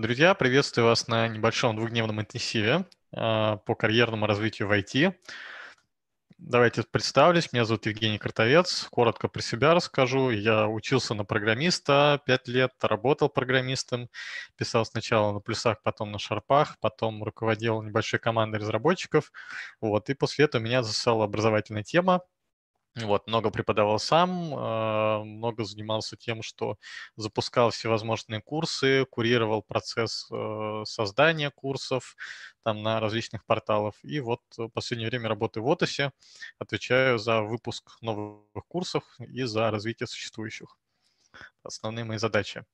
Друзья, приветствую вас на небольшом двухдневном интенсиве а, по карьерному развитию в IT. Давайте представлюсь. Меня зовут Евгений Картовец. Коротко про себя расскажу. Я учился на программиста 5 лет, работал программистом, писал сначала на плюсах, потом на шарпах, потом руководил небольшой командой разработчиков. Вот. И после этого меня засала образовательная тема. Вот, много преподавал сам, а, много занимался тем, что запускал всевозможные курсы, курировал процесс э, создания курсов там на различных порталах. И вот в последнее время работаю в Отосе, отвечаю за выпуск новых курсов и за развитие существующих. Основные мои задачи.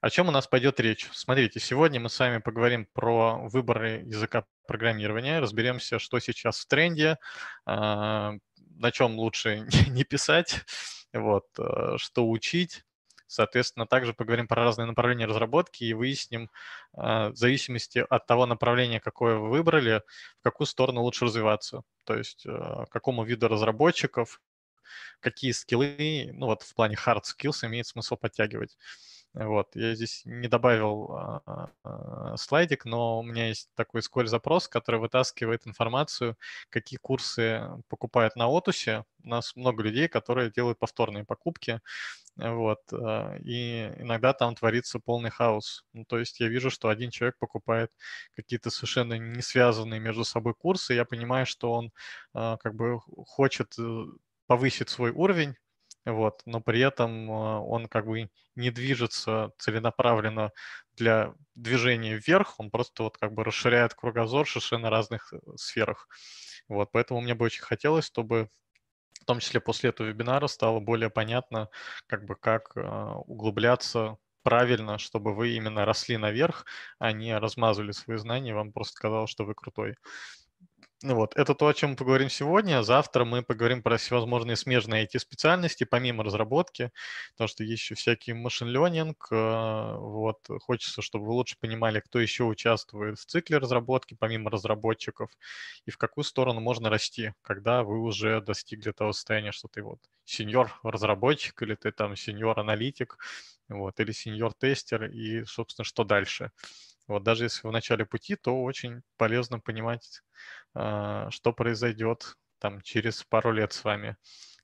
О чем у нас пойдет речь? Смотрите, сегодня мы с вами поговорим про выборы языка программирования, разберемся, что сейчас в тренде, а, на чем лучше не писать, вот, э, что учить. Соответственно, также поговорим про разные направления разработки и выясним э, в зависимости от того направления, какое вы выбрали, в какую сторону лучше развиваться. То есть э, какому виду разработчиков, какие скиллы, ну вот в плане hard skills имеет смысл подтягивать. Вот, я здесь не добавил а, а, а, слайдик, но у меня есть такой сколь запрос который вытаскивает информацию, какие курсы покупают на отусе. У нас много людей, которые делают повторные покупки. Вот, и иногда там творится полный хаос. Ну, то есть я вижу, что один человек покупает какие-то совершенно не связанные между собой курсы. Я понимаю, что он как бы хочет э, повысить свой уровень вот, но при этом а, он как бы не движется целенаправленно для движения вверх, он просто вот как бы расширяет кругозор совершенно разных э, сферах. Вот, поэтому мне бы очень хотелось, чтобы в том числе после этого вебинара стало более понятно, как бы как а, углубляться правильно, чтобы вы именно росли наверх, а не размазывали свои знания, вам просто казалось, что вы крутой. Вот, это то, о чем мы поговорим сегодня. Завтра мы поговорим про всевозможные смежные IT-специальности, помимо разработки, потому что есть еще всякий машин learning. Э, вот, хочется, чтобы вы лучше понимали, кто еще участвует в цикле разработки, помимо разработчиков, и в какую сторону можно расти, когда вы уже достигли того состояния, что ты вот сеньор-разработчик или ты там сеньор-аналитик, вот, или сеньор-тестер, и, собственно, что дальше. Вот даже если в начале пути, то очень полезно понимать, а, что произойдет там через пару лет с вами.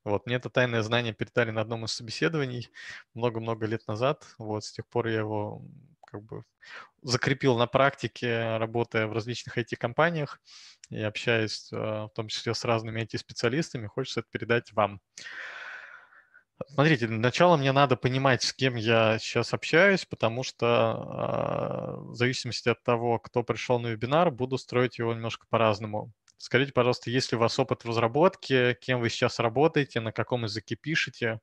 Вот, мне это тайное знание передали на одном из собеседований много-много лет назад. Вот, с тех пор я его как бы закрепил на практике, работая в различных IT-компаниях и общаясь а, в том числе с разными IT-специалистами, хочется это передать вам. Смотрите, для начала мне надо понимать, с кем я сейчас общаюсь, потому что э, в зависимости от того, кто пришел на вебинар, буду строить его немножко по-разному. Скажите, пожалуйста, есть ли у вас опыт в разработке, кем вы сейчас работаете, на каком языке пишете,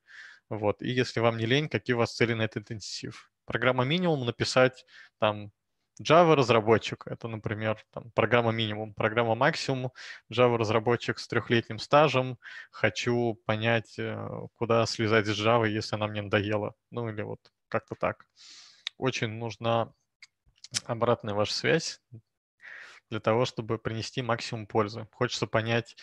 вот, и если вам не лень, какие у вас цели на этот интенсив. Программа минимум написать там Java разработчик, это, например, там, программа минимум, программа максимум, Java разработчик с трехлетним стажем, хочу понять, э, куда слезать с Java, если она мне надоела, ну или вот как-то так. Очень нужна обратная ваша связь, для того, чтобы принести максимум пользы. Хочется понять,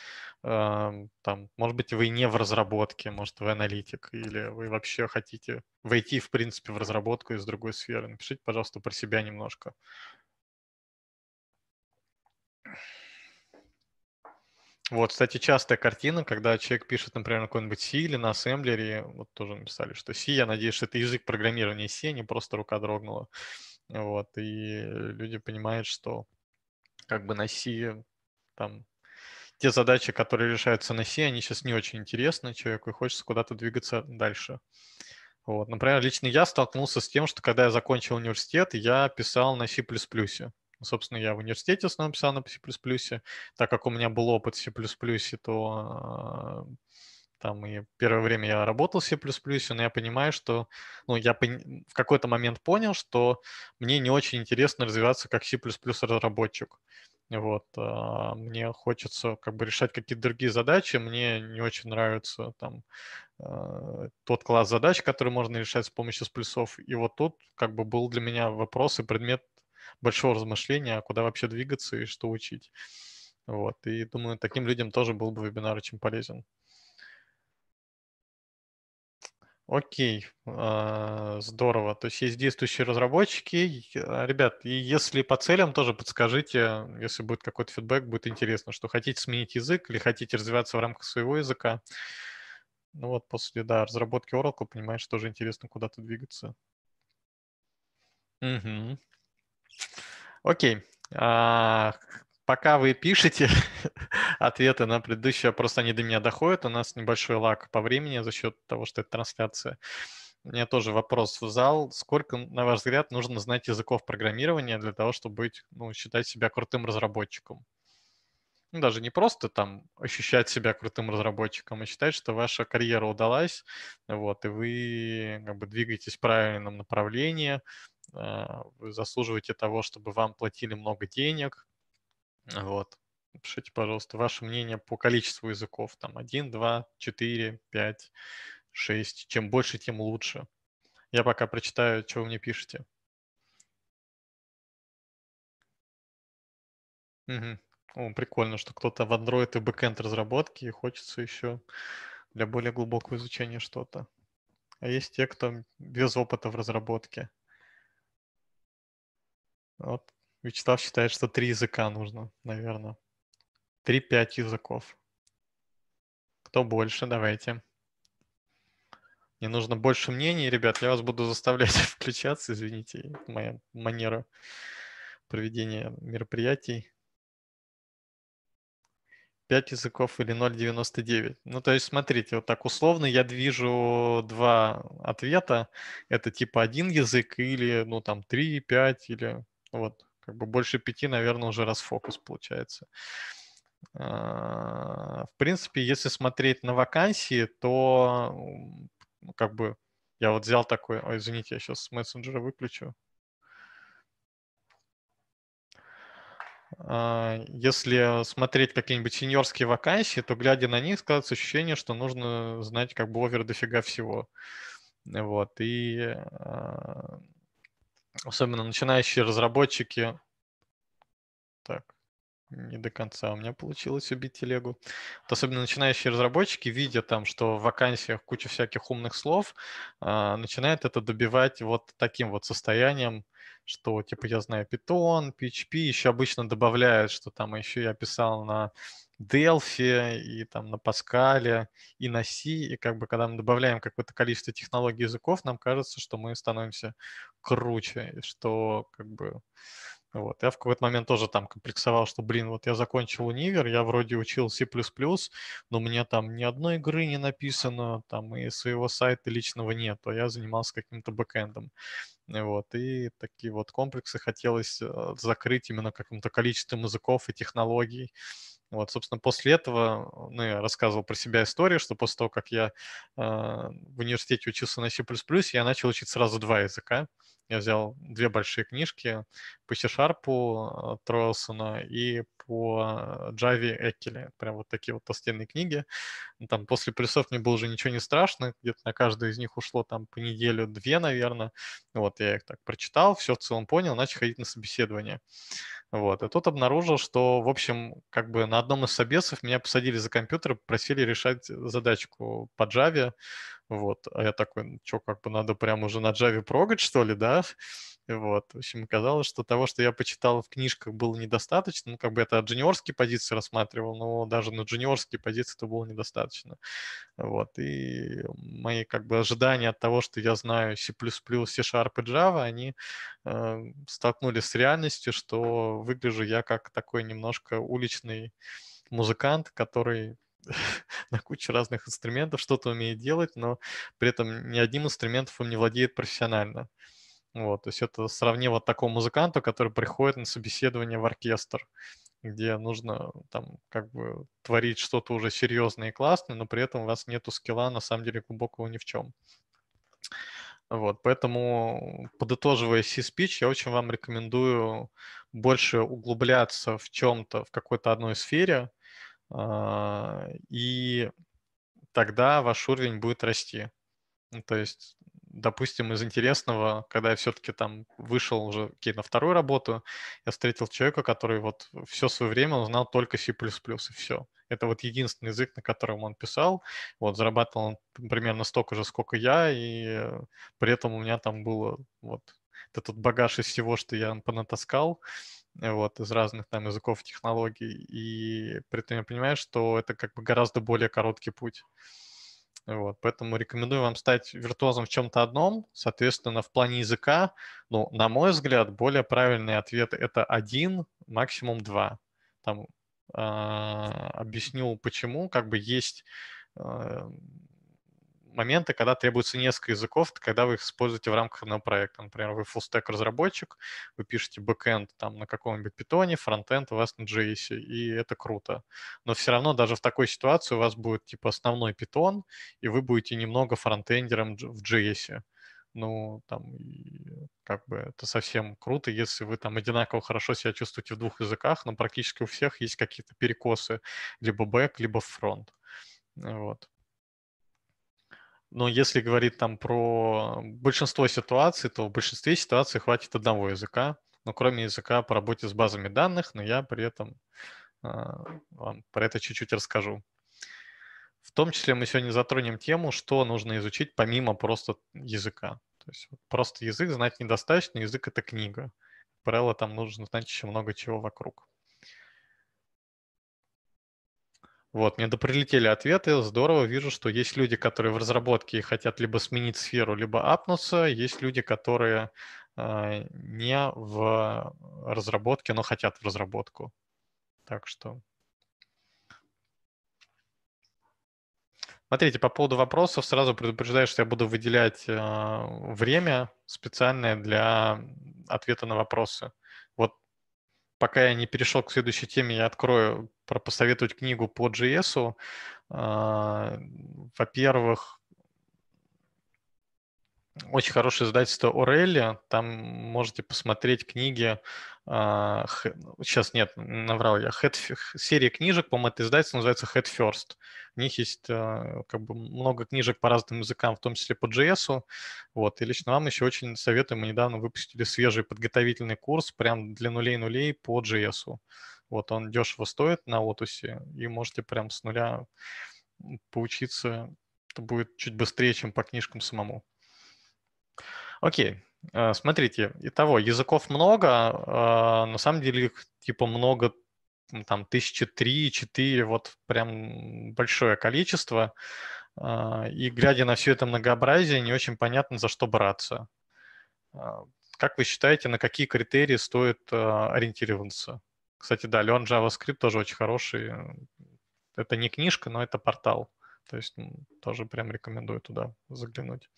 э, там, может быть, вы не в разработке, может, вы аналитик, или вы вообще хотите войти, в принципе, в разработку из другой сферы. Напишите, пожалуйста, про себя немножко. Вот, кстати, частая картина, когда человек пишет, например, на какой-нибудь C или на ассемблере, вот тоже написали, что C, я надеюсь, что это язык программирования C, не просто рука дрогнула. Вот, и люди понимают, что как бы на C, там, те задачи, которые решаются на C, они сейчас не очень интересны человеку, и хочется куда-то двигаться дальше. Вот. Например, лично я столкнулся с тем, что когда я закончил университет, я писал на C++. Ну, собственно, я в университете в основном писал на C++. Так как у меня был опыт C++, то там и первое время я работал C++, но я понимаю, что... Ну, я пон... в какой-то момент понял, что мне не очень интересно развиваться как C++ разработчик. Вот. А, мне хочется как бы решать какие-то другие задачи. Мне не очень нравится там а, тот класс задач, который можно решать с помощью сплюсов. И вот тут как бы был для меня вопрос и предмет большого размышления, а куда вообще двигаться и что учить. Вот. И думаю, таким людям тоже был бы вебинар очень полезен. Окей, а, здорово. То есть есть действующие разработчики. А, ребят, и если по целям, тоже подскажите, если будет какой-то фидбэк, будет интересно, что хотите сменить язык или хотите развиваться в рамках своего языка. Ну вот после, да, разработки Oracle, понимаешь, тоже интересно куда-то двигаться. Угу. Окей. А, пока вы пишете, ответы на предыдущие, просто они до меня доходят. У нас небольшой лаг по времени за счет того, что это трансляция. У меня тоже вопрос в зал. Сколько, на ваш взгляд, нужно знать языков программирования для того, чтобы быть, ну, считать себя крутым разработчиком? ну, даже не просто там ощущать себя крутым разработчиком, а считать, что ваша карьера удалась, вот, и вы как бы двигаетесь в правильном направлении, э, вы заслуживаете того, чтобы вам платили много денег, вот. Напишите, пожалуйста, ваше мнение по количеству языков. Там 1, 2, 4, 5, 6. Чем больше, тем лучше. Я пока прочитаю, что вы мне пишете. Угу. О, прикольно, что кто-то в Android и бэкэнд разработки и хочется еще для более глубокого изучения что-то. А есть те, кто без опыта в разработке. Вот Вячеслав считает, что три языка нужно, наверное. 3-5 языков. Кто больше, давайте. Мне нужно больше мнений, ребят. Я вас буду заставлять включаться, извините, моя манера проведения мероприятий. 5 языков или 0,99. Ну, то есть, смотрите, вот так условно я движу два ответа. Это типа один язык или, ну, там, 3, 5 или вот. Как бы больше пяти, наверное, уже раз фокус получается. А, в принципе, если смотреть на вакансии, то ну, как бы я вот взял такой, ой, извините, я сейчас мессенджера выключу. А, если смотреть какие-нибудь сеньорские вакансии, то глядя на них, складывается ощущение, что нужно знать как бы овер дофига всего. Вот. И а, особенно начинающие разработчики. Так не до конца у меня получилось убить телегу. Вот особенно начинающие разработчики, видя там, что в вакансиях куча всяких умных слов, э, начинают это добивать вот таким вот состоянием, что типа я знаю Python, PHP, еще обычно добавляют, что там еще я писал на Delphi и там на Паскале и на C, и как бы когда мы добавляем какое-то количество технологий языков, нам кажется, что мы становимся круче, что как бы вот. Я в какой-то момент тоже там комплексовал, что, блин, вот я закончил универ, я вроде учил C++, но у меня там ни одной игры не написано, там и своего сайта личного нет, а я занимался каким-то бэкэндом. Вот. И такие вот комплексы хотелось э, закрыть именно каким-то количеством языков и технологий. Вот, собственно, после этого, ну, я рассказывал про себя историю, что после того, как я э, в университете учился на C++, я начал учить сразу два языка. Я взял две большие книжки по C-Sharp а, Троэлсона и по Java Экеле. Прям вот такие вот толстенные книги. Ну, там после плюсов мне было уже ничего не страшно. Где-то на каждую из них ушло там по неделю-две, наверное. Вот я их так прочитал, все в целом понял, начал ходить на собеседование. Вот. И тот обнаружил, что, в общем, как бы на одном из собесов меня посадили за компьютер, просили решать задачку по Java. Вот. А я такой, что, как бы надо прям уже на Java прогать, что ли, да? Вот. В общем, казалось, что того, что я почитал в книжках, было недостаточно. Ну, как бы это от джуниорские позиции рассматривал, но даже на джуниорские позиции это было недостаточно. Вот. И мои как бы ожидания от того, что я знаю C++, C-Sharp и Java, они э, столкнулись с реальностью, что выгляжу я как такой немножко уличный музыкант, который на кучу разных инструментов что-то умеет делать, но при этом ни одним инструментом он не владеет профессионально. Uh, вот, то есть это сравнило такого музыканта, который приходит на собеседование в оркестр, где нужно там как бы творить что-то уже серьезное и классное, но при этом у вас нету скилла на самом деле глубокого ни в чем. Вот, поэтому, подытоживая C-Speech, я очень вам рекомендую больше углубляться в чем-то, в какой-то одной сфере, а, и тогда ваш уровень будет расти. Ну, то есть допустим, из интересного, когда я все-таки там вышел уже окей, на вторую работу, я встретил человека, который вот все свое время он знал только C++ и все. Это вот единственный язык, на котором он писал. Вот, зарабатывал он примерно столько же, сколько я, и при этом у меня там было вот этот багаж из всего, что я понатаскал, вот, из разных там языков, технологий. И при этом я понимаю, что это как бы гораздо более короткий путь. Вот, поэтому рекомендую вам стать виртуозом в чем-то одном. Соответственно, в плане языка, ну, на мой взгляд, более правильный ответ это один, максимум два. Там э, объясню почему. Как бы есть э, моменты, когда требуется несколько языков, когда вы их используете в рамках одного проекта. Например, вы full разработчик, вы пишете бэкэнд там на каком-нибудь питоне, фронтенд у вас на JS, и это круто. Но все равно даже в такой ситуации у вас будет типа основной питон, и вы будете немного фронтендером в JS ну, там, как бы это совсем круто, если вы там одинаково хорошо себя чувствуете в двух языках, но практически у всех есть какие-то перекосы, либо бэк, либо фронт. Вот. Но если говорить там про большинство ситуаций, то в большинстве ситуаций хватит одного языка, но кроме языка по работе с базами данных, но я при этом а, вам про это чуть-чуть расскажу. В том числе мы сегодня затронем тему, что нужно изучить помимо просто языка. То есть просто язык знать недостаточно, язык — это книга. правило, там нужно знать еще много чего вокруг. Вот, мне доприлетели ответы, здорово, вижу, что есть люди, которые в разработке хотят либо сменить сферу, либо апнуться, есть люди, которые э, не в разработке, но хотят в разработку. Так что... Смотрите, по поводу вопросов сразу предупреждаю, что я буду выделять э, время специальное для ответа на вопросы пока я не перешел к следующей теме, я открою про посоветовать книгу по JS. А, во-первых, очень хорошее издательство Орелия. Там можете посмотреть книги. сейчас а, ну, нет, наврал я. Head, серия книжек, по-моему, это издательство называется Head First. У них есть а, как бы много книжек по разным языкам, в том числе по JS. Вот. И лично вам еще очень советую. Мы недавно выпустили свежий подготовительный курс прям для нулей-нулей по JS. Вот он дешево стоит на отусе, и можете прям с нуля поучиться. Это будет чуть быстрее, чем по книжкам самому. Окей, э, смотрите, итого, языков много, э, на самом деле их типа много, там тысячи три, четыре, вот прям большое количество. Э, и глядя на все это многообразие, не очень понятно, за что браться. Как вы считаете, на какие критерии стоит ориентироваться? Кстати, да, Learn JavaScript тоже очень хороший. Это не книжка, но это портал. То есть тоже прям рекомендую туда заглянуть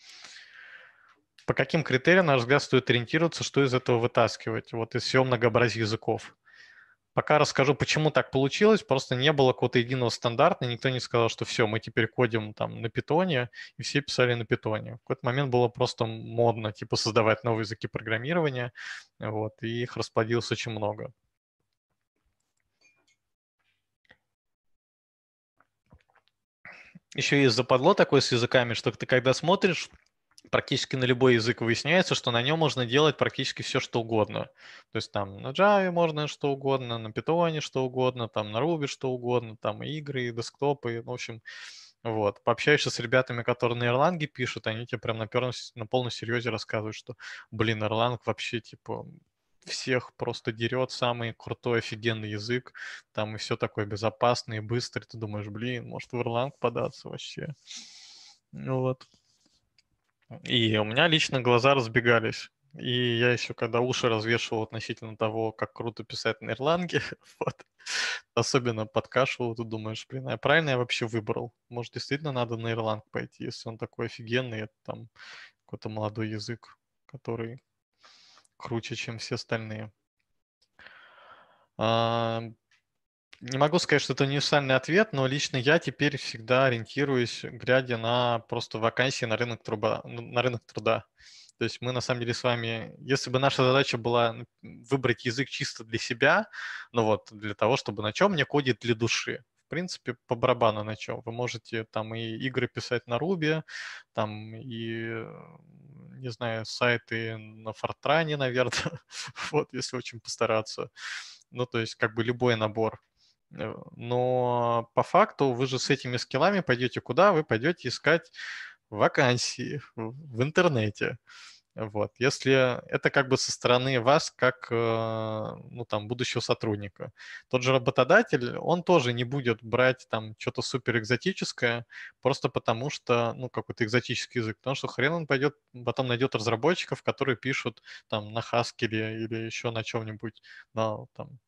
по каким критериям, на наш взгляд, стоит ориентироваться, что из этого вытаскивать, вот из всего многообразия языков? Пока расскажу, почему так получилось. Просто не было какого-то единого стандарта, никто не сказал, что все, мы теперь кодим там на питоне, и все писали на питоне. В какой-то момент было просто модно, типа, создавать новые языки программирования, вот, и их расплодилось очень много. Еще есть западло такое с языками, что ты когда смотришь, практически на любой язык выясняется, что на нем можно делать практически все, что угодно. То есть там на Java можно что угодно, на Python что угодно, там на Ruby что угодно, там и игры, и десктопы, в общем, вот. Пообщаешься с ребятами, которые на Ирланге пишут, они тебе прям на, перном, на полном серьезе рассказывают, что, блин, Ирланг вообще, типа, всех просто дерет, самый крутой, офигенный язык, там и все такое безопасное и быстрое. Ты думаешь, блин, может в Ирланд податься вообще. Вот. И у меня лично глаза разбегались. И я еще когда уши развешивал относительно того, как круто писать на Ирланге, вот, особенно подкашивал, ты думаешь, блин, а правильно я вообще выбрал? Может, действительно надо на Ирланд пойти, если он такой офигенный, это там какой-то молодой язык, который круче, чем все остальные. А, не могу сказать, что это универсальный ответ, но лично я теперь всегда ориентируюсь, глядя на просто вакансии на рынок, труба, ну, на рынок труда. То есть мы на самом деле с вами, если бы наша задача была выбрать язык чисто для себя, ну вот, для того, чтобы на чем мне кодит для души, в принципе, по барабану на чем. Вы можете там и игры писать на Ruby, там и, не знаю, сайты на Фортране, наверное, вот, если очень постараться. Ну, то есть как бы любой набор. Э, но по факту вы же с этими скиллами пойдете куда? Вы пойдете искать вакансии в интернете. Вот, если это как бы со стороны вас, как э, ну, там, будущего сотрудника. Тот же работодатель, он тоже не будет брать там что-то супер экзотическое, просто потому что, ну, какой-то экзотический язык, потому что хрен он пойдет, потом найдет разработчиков, которые пишут там на Haskell или еще на чем-нибудь, на там,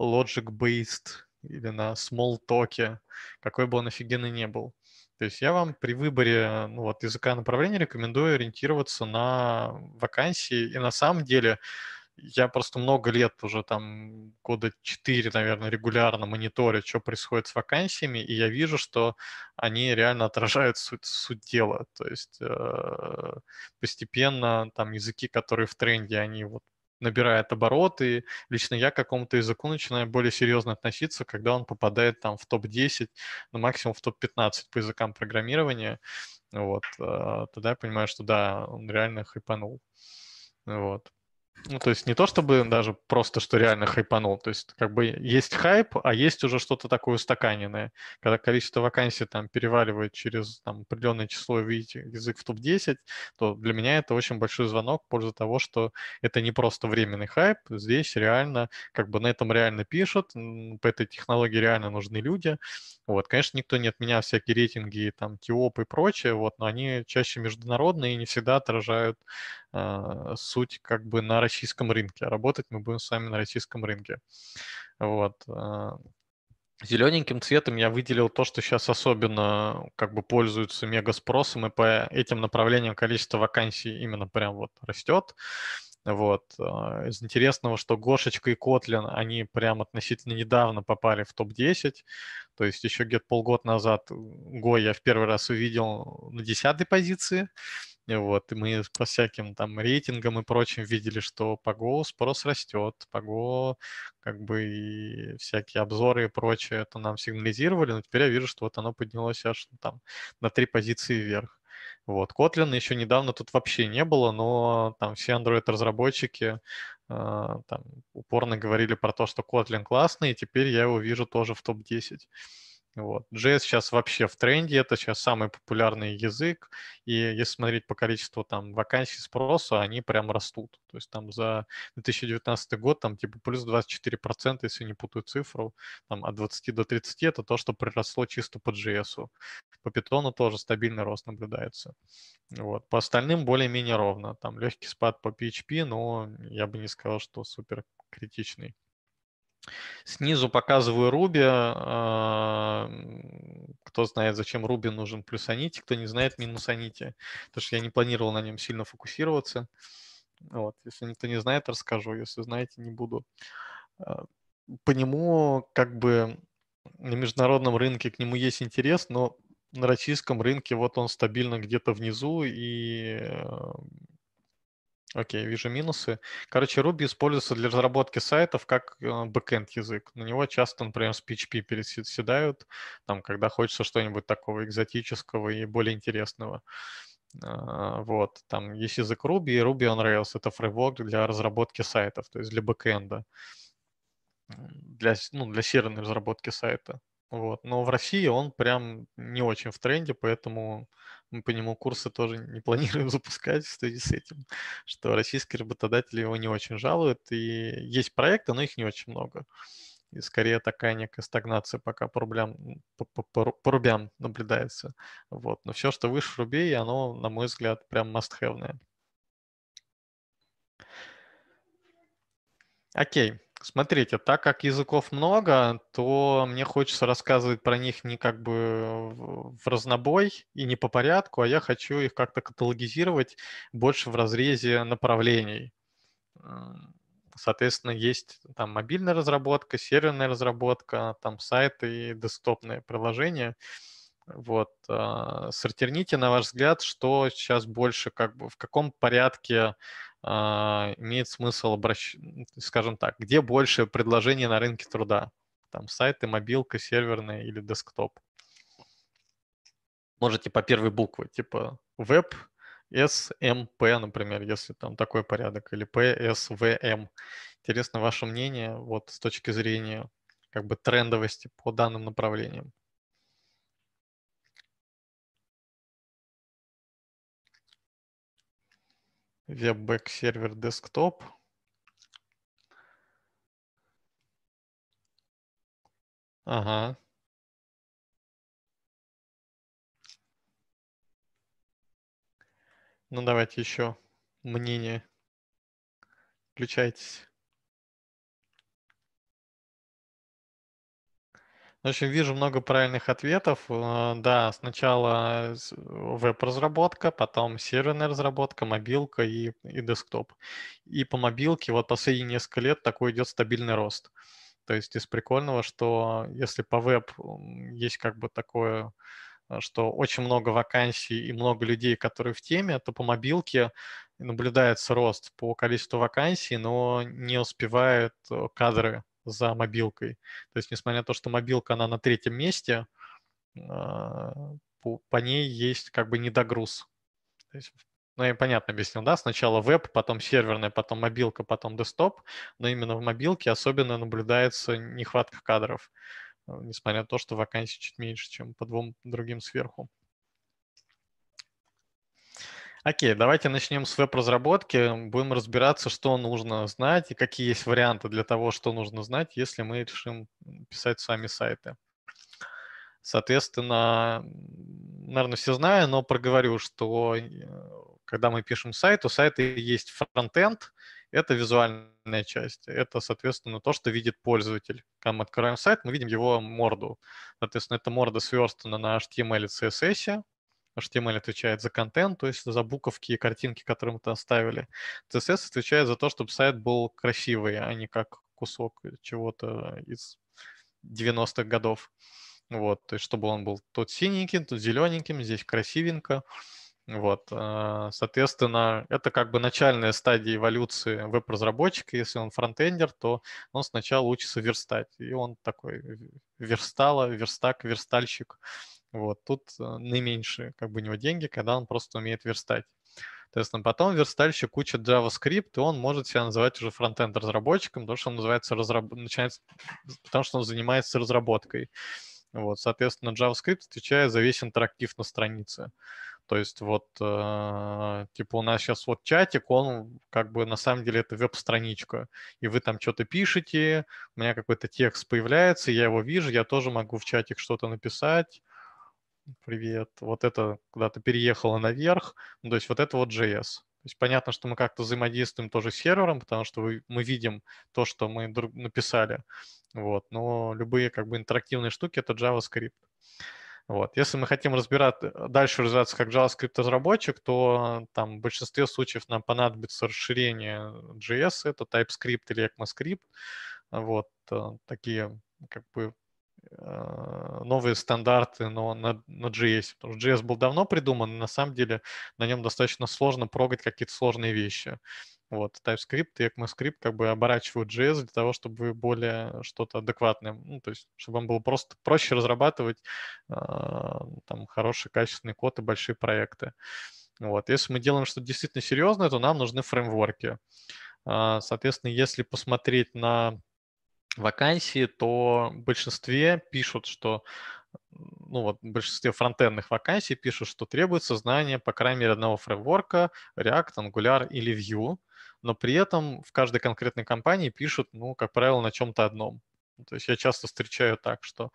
logic-based или на Small Smalltalk, какой бы он офигенный не был. То есть я вам при выборе ну, вот, языка направления рекомендую ориентироваться на вакансии. И на самом деле я просто много лет уже, там, года 4, наверное, регулярно мониторю, что происходит с вакансиями, и я вижу, что они реально отражают суть, суть дела. То есть э, постепенно там языки, которые в тренде, они вот набирает обороты. Лично я к какому-то языку начинаю более серьезно относиться, когда он попадает там в топ-10, ну, максимум в топ-15 по языкам программирования. Вот. Э, тогда я понимаю, что да, он реально хайпанул. Вот. Ну, то есть не то чтобы даже просто, что реально хайпанул. То есть как бы есть хайп, а есть уже что-то такое устаканенное. Когда количество вакансий там переваливает через там, определенное число, видите, язык в топ-10, то для меня это очень большой звонок в пользу того, что это не просто временный хайп. Здесь реально, как бы на этом реально пишут, по этой технологии реально нужны люди. Вот, конечно, никто не отменял всякие рейтинги, там, ТИОП и прочее, вот, но они чаще международные и не всегда отражают э, суть как бы на российском рынке, а работать мы будем с вами на российском рынке. Вот. А, Зелененьким цветом я выделил то, что сейчас особенно как бы пользуются мега спросом, и по этим направлениям количество вакансий именно прям вот растет. Вот. А, из интересного, что Гошечка и Котлин, они прям относительно недавно попали в топ-10. То есть еще где-то полгода назад Го я в первый раз увидел на десятой позиции. Вот, и мы по всяким там рейтингам и прочим видели, что по Go спрос растет, по Go как бы и всякие обзоры и прочее это нам сигнализировали, но теперь я вижу, что вот оно поднялось аж там на три позиции вверх. Вот, Kotlin еще недавно тут вообще не было, но там все Android-разработчики э, упорно говорили про то, что Kotlin классный, и теперь я его вижу тоже в топ-10. Вот. JS сейчас вообще в тренде, это сейчас самый популярный язык, и если смотреть по количеству там вакансий спроса, они прям растут. То есть там за 2019 год там типа плюс 24%, если не путаю цифру, там от 20 до 30 это то, что приросло чисто по JS. По питону тоже стабильный рост наблюдается. Вот. По остальным более-менее ровно. Там легкий спад по PHP, но я бы не сказал, что супер критичный. Снизу показываю Руби. А, кто знает, зачем Руби нужен плюс Анити, кто не знает, минус Анити. Потому что я не планировал на нем сильно фокусироваться. Вот. Если никто не знает, расскажу. Если знаете, не буду. А, по нему как бы на международном рынке к нему есть интерес, но на российском рынке вот он стабильно где-то внизу, и э, Окей, вижу минусы. Короче, Ruby используется для разработки сайтов как э, бэкенд язык. На него часто, например, с PHP переседают, там, когда хочется что-нибудь такого экзотического и более интересного. А, вот, там есть язык Ruby, и Ruby on Rails — это фреймворк для разработки сайтов, то есть для бэкенда, для, ну, для серверной разработки сайта. Вот. Но в России он прям не очень в тренде, поэтому мы по нему курсы тоже не планируем запускать в связи с этим, что российские работодатели его не очень жалуют, и есть проекты, но их не очень много. И скорее такая некая стагнация пока по рублям, по, по, по рубям наблюдается. Вот. Но все, что выше рубей, оно, на мой взгляд, прям must-have. Окей. Смотрите, так как языков много, то мне хочется рассказывать про них не как бы в разнобой и не по порядку, а я хочу их как-то каталогизировать больше в разрезе направлений. Э, соответственно, есть там мобильная разработка, серверная разработка, там сайты и десктопные приложения. Вот. Э, сортирните, на ваш взгляд, что сейчас больше, как бы в каком порядке а, имеет смысл обращ... скажем так, где больше предложений на рынке труда? Там сайты, мобилка, серверные или десктоп? Можете по первой букве, типа веб, SMP, эм например, если там такой порядок, или PSVM. Эм. Интересно ваше мнение вот с точки зрения как бы трендовости по данным направлениям. Webback сервер десктоп. Ага. Ну давайте еще мнение. Включайтесь. В общем, вижу много правильных ответов. Э, да, сначала э, э, веб-разработка, потом серверная разработка, мобилка и, и десктоп. И по мобилке вот последние несколько лет такой идет стабильный рост. То есть из прикольного, что если по веб есть как бы такое что очень много вакансий и много людей, которые в теме, то по мобилке наблюдается рост по количеству вакансий, но не успевают кадры за мобилкой. То есть, несмотря на то, что мобилка, она на третьем месте, а, по, по ней есть как бы недогруз. То есть, ну, я понятно объяснил, да, сначала веб, потом серверная, потом мобилка, потом десктоп, но именно в мобилке особенно наблюдается нехватка кадров, несмотря на то, что вакансий чуть меньше, чем по двум другим сверху. Окей, давайте начнем с веб-разработки. Будем разбираться, что нужно знать и какие есть варианты для того, что нужно знать, если мы решим писать сами сайты. Соответственно, наверное, все знаю, но проговорю, что э, когда мы пишем сайт, у сайта есть фронтенд, это визуальная часть. Это, соответственно, то, что видит пользователь. Когда мы открываем сайт, мы видим его морду. Соответственно, эта морда сверстана на HTML и CSS. HTML отвечает за контент, то есть за буковки и картинки, которые мы там ставили. CSS отвечает за то, чтобы сайт был красивый, а не как кусок чего-то из 90-х годов. Вот, то есть чтобы он был тут синеньким, тут зелененьким, здесь красивенько. Вот, э, соответственно, это как бы начальная стадия эволюции веб-разработчика. Если он фронтендер, то он сначала учится верстать. И он такой верстала, верстак, верстальщик. Вот, тут э, наименьшие как бы у него деньги, когда он просто умеет верстать. То есть там потом верстальщик учит JavaScript, и он может себя называть уже фронтенд разработчиком, потому что он называется разраб... начинает... потому что он занимается разработкой. Вот, соответственно, JavaScript отвечает за весь интерактив на странице. То есть вот, э, типа у нас сейчас вот чатик, он как бы на самом деле это веб-страничка. И вы там что-то пишете, у меня какой-то текст появляется, я его вижу, я тоже могу в чатик что-то написать привет, вот это куда-то переехало наверх, ну, то есть вот это вот JS. То есть понятно, что мы как-то взаимодействуем тоже с сервером, потому что мы видим то, что мы написали. Вот. Но любые как бы интерактивные штуки — это JavaScript. Вот. Если мы хотим разбирать, э, дальше развиваться как JavaScript-разработчик, то там в большинстве случаев нам понадобится расширение JS, это TypeScript или ECMAScript. Вот. Э, такие как бы а, новые стандарты, но на, на JS. Потому что JS был давно придуман, и на самом деле на нем достаточно сложно прогать какие-то сложные вещи. Вот, TypeScript и ECMAScript как бы оборачивают JS для того, чтобы более что-то адекватное, ну, то есть, чтобы вам было просто проще разрабатывать э, там хороший, качественный код и большие проекты. Вот, если мы делаем что-то действительно серьезное, то нам нужны фреймворки. А, соответственно, если посмотреть на вакансии, то в большинстве пишут, что ну вот в большинстве фронтенных вакансий пишут, что требуется знание по крайней мере одного фреймворка React, Angular или Vue, но при этом в каждой конкретной компании пишут, ну, как правило, на чем-то одном. Ну, то есть я часто встречаю так, что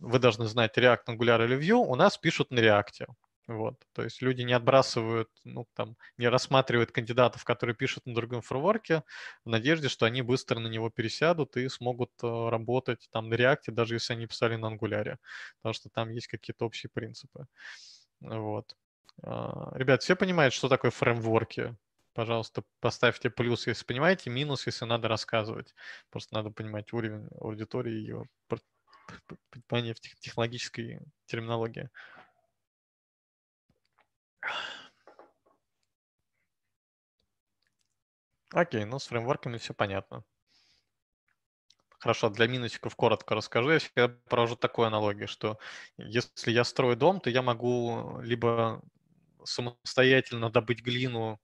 вы должны знать React, Angular или Vue, у нас пишут на React. Вот. То есть люди не отбрасывают, ну, там, не рассматривают кандидатов, которые пишут на другом фреймворке, в надежде, что они быстро на него пересядут и смогут э, работать там на React, даже если они писали на Angular, потому что там есть какие-то общие принципы. Вот. А, ребят, все понимают, что такое фреймворки? Пожалуйста, поставьте плюс, если понимаете, минус, если надо рассказывать. Просто надо понимать уровень аудитории и ее понимание в технологической терминологии. Окей, ну с фреймворками все понятно. Хорошо, для минусиков коротко расскажу. Я всегда провожу такую аналогию, что если я строю дом, то я могу либо самостоятельно добыть глину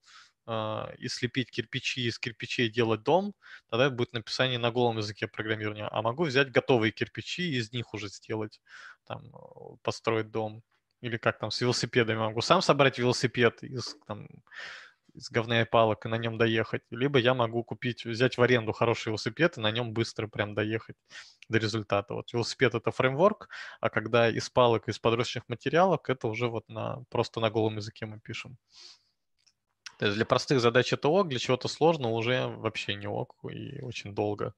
э, и слепить кирпичи из кирпичей делать дом, тогда это будет написание на голом языке программирования. А могу взять готовые кирпичи и из них уже сделать, там, э, построить дом или как там с велосипедами могу сам собрать велосипед из, там, из говна и палок и на нем доехать, либо я могу купить, взять в аренду хороший велосипед и на нем быстро прям доехать до результата. Вот велосипед это фреймворк, а когда из палок, из подручных материалов это уже вот на, просто на голом языке мы пишем. То есть для простых задач это ок, для чего-то сложного уже вообще не ок и очень долго.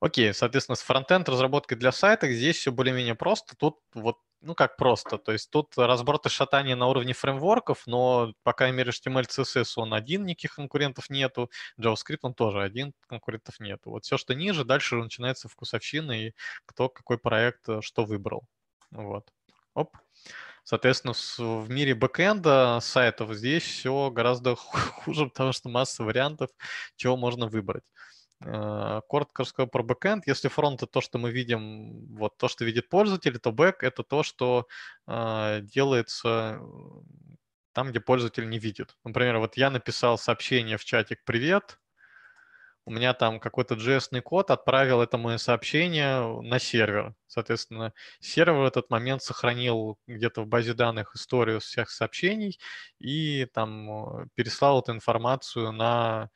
Окей, соответственно, с фронтенд разработкой для сайта здесь все более-менее просто. Тут вот ну, как просто. То есть тут разброд и шатание на уровне фреймворков, но, по крайней мере, HTML, CSS, он один, никаких конкурентов нету. JavaScript, он тоже один, конкурентов нету. Вот все, что ниже, дальше уже начинается вкусовщина и кто какой проект э, что выбрал. Вот. Оп. Соответственно, в мире бэкэнда сайтов здесь все гораздо хуже, потому что масса вариантов, чего можно выбрать. Э, коротко расскажу про бэкэнд. Если фронт — это то, что мы видим, вот то, что видит пользователь, то бэк — это то, что э, делается там, где пользователь не видит. Например, вот я написал сообщение в чатик «Привет», у меня там какой-то js код отправил это мое сообщение на сервер. Соответственно, сервер в этот момент сохранил где-то в базе данных историю всех сообщений и там э, переслал эту информацию на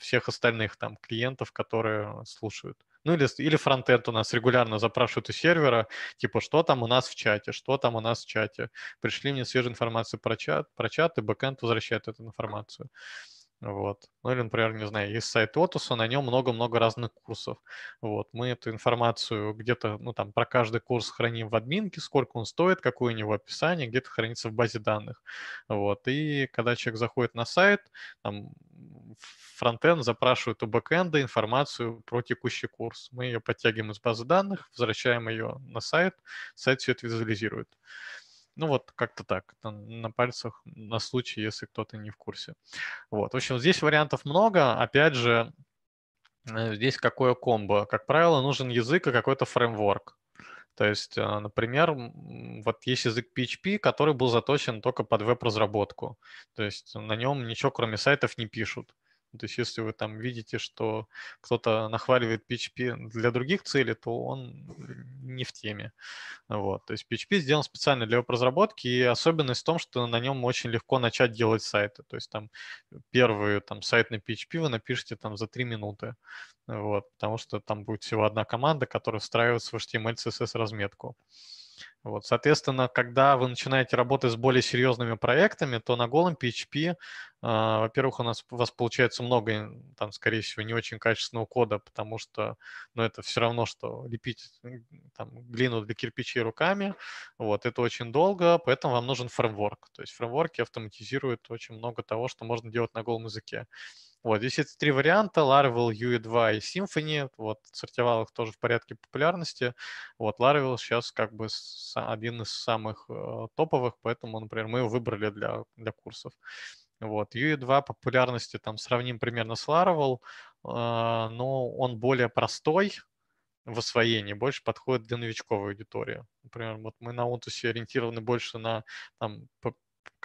всех остальных там клиентов, которые слушают. Ну или, или фронтенд у нас регулярно запрашивают у сервера, типа, что там у нас в чате, что там у нас в чате. Пришли мне свежую информацию про чат, про чат и бэкэнд возвращает эту информацию. Вот. Ну или, например, не знаю, есть сайт Отуса, на нем много-много разных курсов. Вот. Мы эту информацию где-то, ну там, про каждый курс храним в админке, сколько он стоит, какое у него описание, где-то хранится в базе данных. Вот. И когда человек заходит на сайт, там, фронтенд запрашивает у бэкенда информацию про текущий курс. Мы ее подтягиваем из базы данных, возвращаем ее на сайт, сайт все это визуализирует. Ну вот как-то так, на пальцах, на случай, если кто-то не в курсе. Вот, в общем, здесь вариантов много. Опять же, э, здесь какое комбо. Как правило, нужен язык и какой-то фреймворк. То есть, э, например, вот есть язык PHP, который был заточен только под веб-разработку. То есть на нем ничего, кроме сайтов, не пишут. То есть если вы там видите, что кто-то нахваливает PHP для других целей, то он не в теме. Вот. То есть PHP сделан специально для веб-разработки, и особенность в том, что на нем очень легко начать делать сайты. То есть там первый там, сайт на PHP вы напишите там за 3 минуты. Вот, потому что там будет всего одна команда, которая встраивает в HTML, CSS разметку. Uh, вот, соответственно, когда вы начинаете работать с более серьезными проектами, то на голом PHP, э, а, во-первых, у нас у вас получается много, там, скорее всего, не очень качественного кода, потому что, ну, это все равно, что лепить там, глину для кирпичей руками, вот, это очень долго, поэтому вам нужен фреймворк. То есть фреймворки автоматизируют очень много того, что можно делать на голом языке. Вот, здесь эти три варианта, Laravel, UE2 и Symfony, вот, сортировал их тоже в порядке популярности. Вот, Laravel сейчас как бы один из самых э, топовых, поэтому, например, мы его выбрали для, для курсов. Вот, UE2 популярности там сравним примерно с Laravel, э, но он более простой, в освоении, больше подходит для новичковой аудитории. Например, вот мы на Онтусе ориентированы больше на там,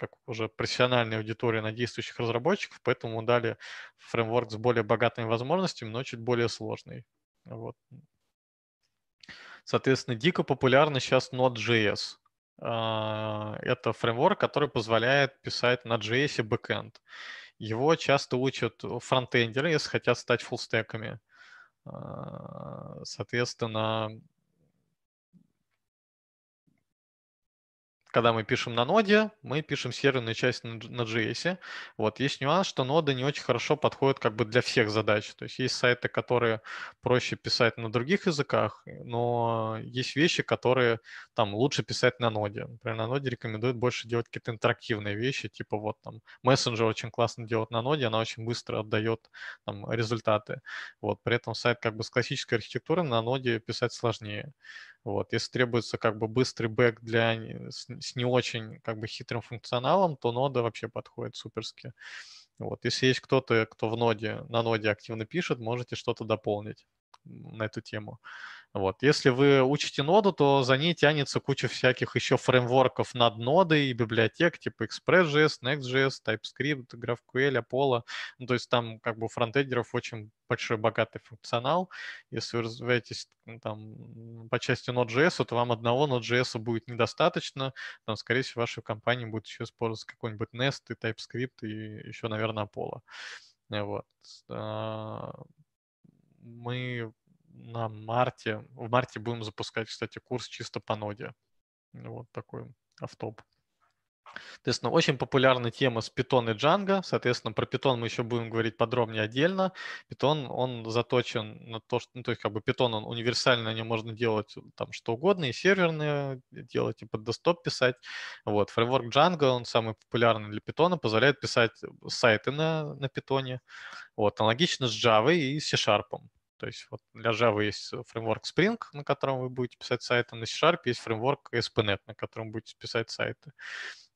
как уже профессиональной аудитории на действующих разработчиков, поэтому дали фреймворк с более богатыми возможностями, но чуть более сложный. Вот. Соответственно, дико популярна сейчас Node.js. А, это фреймворк, который позволяет писать на JS бэкэнд. Его часто учат фронтендеры, если хотят стать фуллстеками. А, соответственно, когда мы пишем на ноде, мы пишем серверную часть на, на JS. Вот есть нюанс, что нода не очень хорошо подходит как бы для всех задач. То есть есть сайты, которые проще писать на других языках, но есть вещи, которые там лучше писать на ноде. Например, на ноде рекомендуют больше делать какие-то интерактивные вещи, типа вот там мессенджер очень классно делает на ноде, она очень быстро отдает там результаты. Вот при этом сайт как бы с классической архитектурой на ноде писать сложнее. Вот. Если требуется как бы быстрый бэк для, с, с не очень как бы хитрым функционалом, то нода вообще подходит суперски. Вот. Если есть кто-то, кто в ноде, на ноде активно пишет, можете что-то дополнить на эту тему. Вот. Если вы учите ноду, то за ней тянется куча всяких еще фреймворков над нодой и библиотек типа Express.js, Next.js, TypeScript, GraphQL, Apollo. Ну, то есть там как бы у фронтендеров очень большой богатый функционал. Если вы развиваетесь там, по части Node.js, то вам одного Node.js будет недостаточно. Там, скорее всего, вашей компании будет еще использоваться какой-нибудь Nest и TypeScript и еще, наверное, Apollo. Вот. А, мы на марте, в марте будем запускать, кстати, курс чисто по ноде. Вот такой автоп. Соответственно, очень популярна тема с Python и Django. Соответственно, про Python мы еще будем говорить подробнее отдельно. Python, он заточен на то, что, ну, то есть как бы Python, он универсально, на нем можно делать э, там что угодно, и серверные э, делать, и под десктоп писать. Вот, фреймворк Django, он самый популярный для Python, позволяет писать сайты на, на Python. Вот, аналогично с Java и C-Sharp. То есть вот для Java есть э, фреймворк Spring, на котором вы будете писать сайты, на C-Sharp есть фреймворк SPNet, на котором будете писать сайты.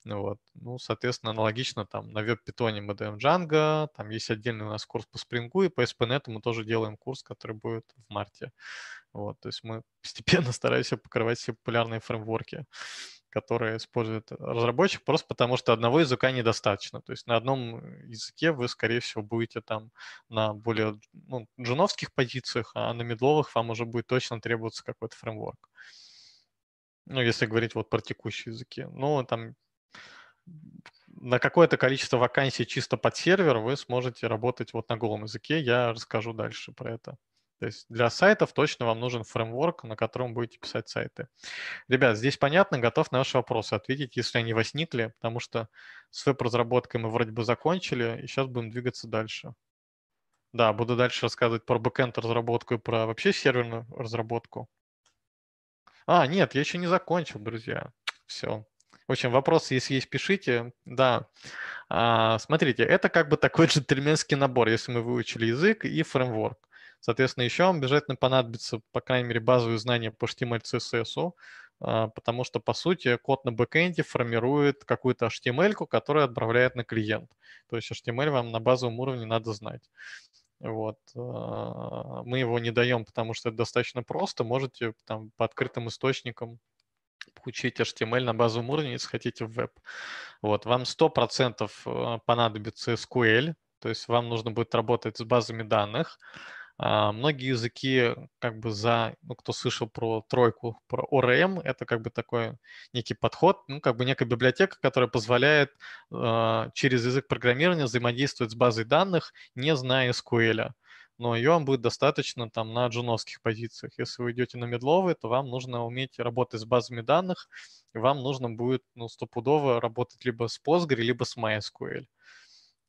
Ну вот. Ну, соответственно, аналогично там на веб-питоне мы даем Django, там есть отдельный у нас курс по спрингу, и по SPNet мы тоже делаем курс, который будет в марте. Вот, то есть мы постепенно стараемся покрывать все популярные фреймворки. Uh, которые использует разработчик, просто потому что одного языка недостаточно. То есть на одном э, языке вы, скорее всего, будете там на более ну, джуновских позициях, а на медловых вам уже будет точно требоваться какой-то фреймворк. Ну, если говорить вот про текущие языки. Ну, там на какое-то количество вакансий чисто под сервер вы сможете работать вот на голом языке. Я расскажу дальше про это. То есть для сайтов точно вам нужен фреймворк, на котором будете писать сайты. Ребят, здесь понятно, готов на ваши вопросы ответить, если они возникли, потому что с веб-разработкой мы вроде бы закончили, и сейчас будем двигаться дальше. Да, буду дальше рассказывать про бэкенд разработку и про вообще серверную разработку. А, нет, я еще не закончил, друзья. Все. В общем, вопросы, если есть, пишите. Да. А, смотрите, это как бы такой джентльменский набор, если мы выучили язык и фреймворк. Соответственно, еще вам обязательно понадобится, по крайней мере, базовые знания по HTML, CSS, а, потому что, по сути, код на бэкэнде формирует какую-то HTML, которая отправляет на клиент. То есть HTML вам на базовом уровне надо знать. Вот. А, мы его не даем, потому что это достаточно просто. Можете там по открытым источникам учить HTML на базовом уровне, если хотите в веб. Вот. Вам 100% а, понадобится SQL, то есть вам нужно будет работать с базами данных. А, многие языки, как бы за, ну, кто слышал про тройку, про ORM, это как бы такой некий подход, ну, как бы некая библиотека, которая позволяет э, через язык программирования взаимодействовать с базой данных, не зная SQL. Но ее вам будет достаточно там на джуновских позициях. Если вы идете на медловые, то вам нужно уметь работать с базами данных, и вам нужно будет ну, стопудово работать либо с Postgre, либо с MySQL.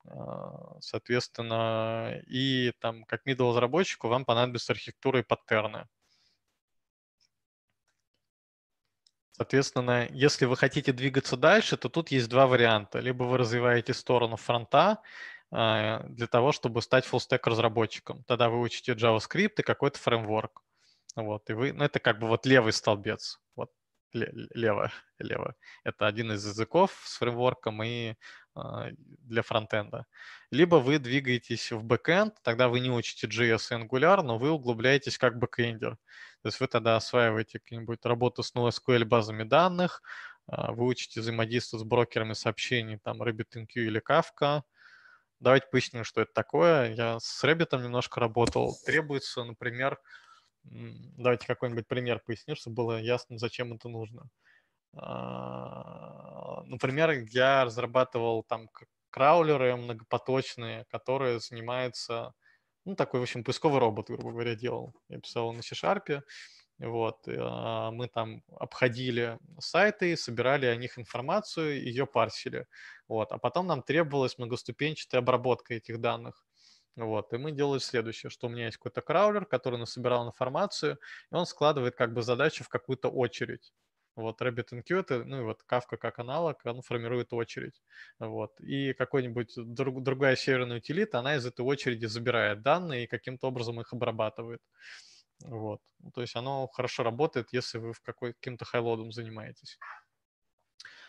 А, соответственно, и там как middle разработчику вам понадобится архитектура и паттерны. Соответственно, если вы хотите двигаться дальше, то тут есть два варианта. Либо вы развиваете сторону фронта а, для того, чтобы стать full-stack разработчиком. Тогда вы учите JavaScript и какой-то фреймворк. Вот, и вы, ну, это как бы вот левый столбец. Вот лево, лево. Это один из языков с фреймворком и а, для фронтенда. Либо вы двигаетесь в бэкенд, тогда вы не учите JS и Angular, но вы углубляетесь как бэкендер. То есть вы тогда осваиваете какую-нибудь работу с NoSQL базами данных, а, вы учите взаимодействие с брокерами сообщений, там RabbitMQ или Kafka. Давайте поясним, что это такое. Я с Rabbit немножко работал. Требуется, например, давайте какой-нибудь пример поясним, чтобы было ясно, зачем это нужно. Uh, а, например, я разрабатывал там краулеры многопоточные, которые занимаются, ну, такой, в общем, поисковый робот, грубо говоря, делал. Я писал на C-Sharp, вот, а, мы там обходили сайты, собирали о них информацию, ее парсили, вот, а потом нам требовалась многоступенчатая обработка этих данных, вот, и мы делали следующее, что у меня есть какой-то краулер, который насобирал информацию, и он складывает как бы задачу в какую-то очередь, вот RabbitMQ это, ну и вот Kafka как аналог, он формирует очередь. Вот. И какой-нибудь друг, другая северная утилита, она из этой очереди забирает данные и каким-то образом их обрабатывает. Вот. Ну, то есть оно хорошо работает, если вы в какой, каким-то хайлодом занимаетесь.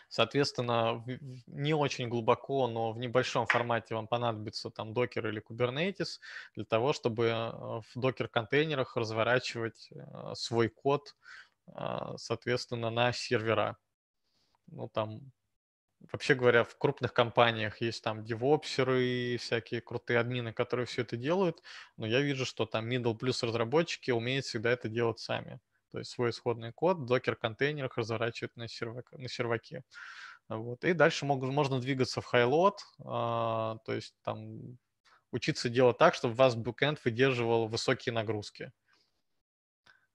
Соответственно, не очень глубоко, но в небольшом формате вам понадобится там докер или Kubernetes для того, чтобы э, в докер-контейнерах разворачивать э, свой код а, соответственно, на сервера. Ну, там, вообще говоря, в крупных компаниях есть там девопсеры, всякие крутые админы, которые все это делают, но я вижу, что там middle плюс разработчики умеют всегда это делать сами. То есть свой исходный код в докер-контейнерах разворачивают на, сервак, на серваке. Вот. И дальше мог, можно двигаться в хайлот, э, то есть там учиться делать так, чтобы вас бэкэнд выдерживал высокие нагрузки.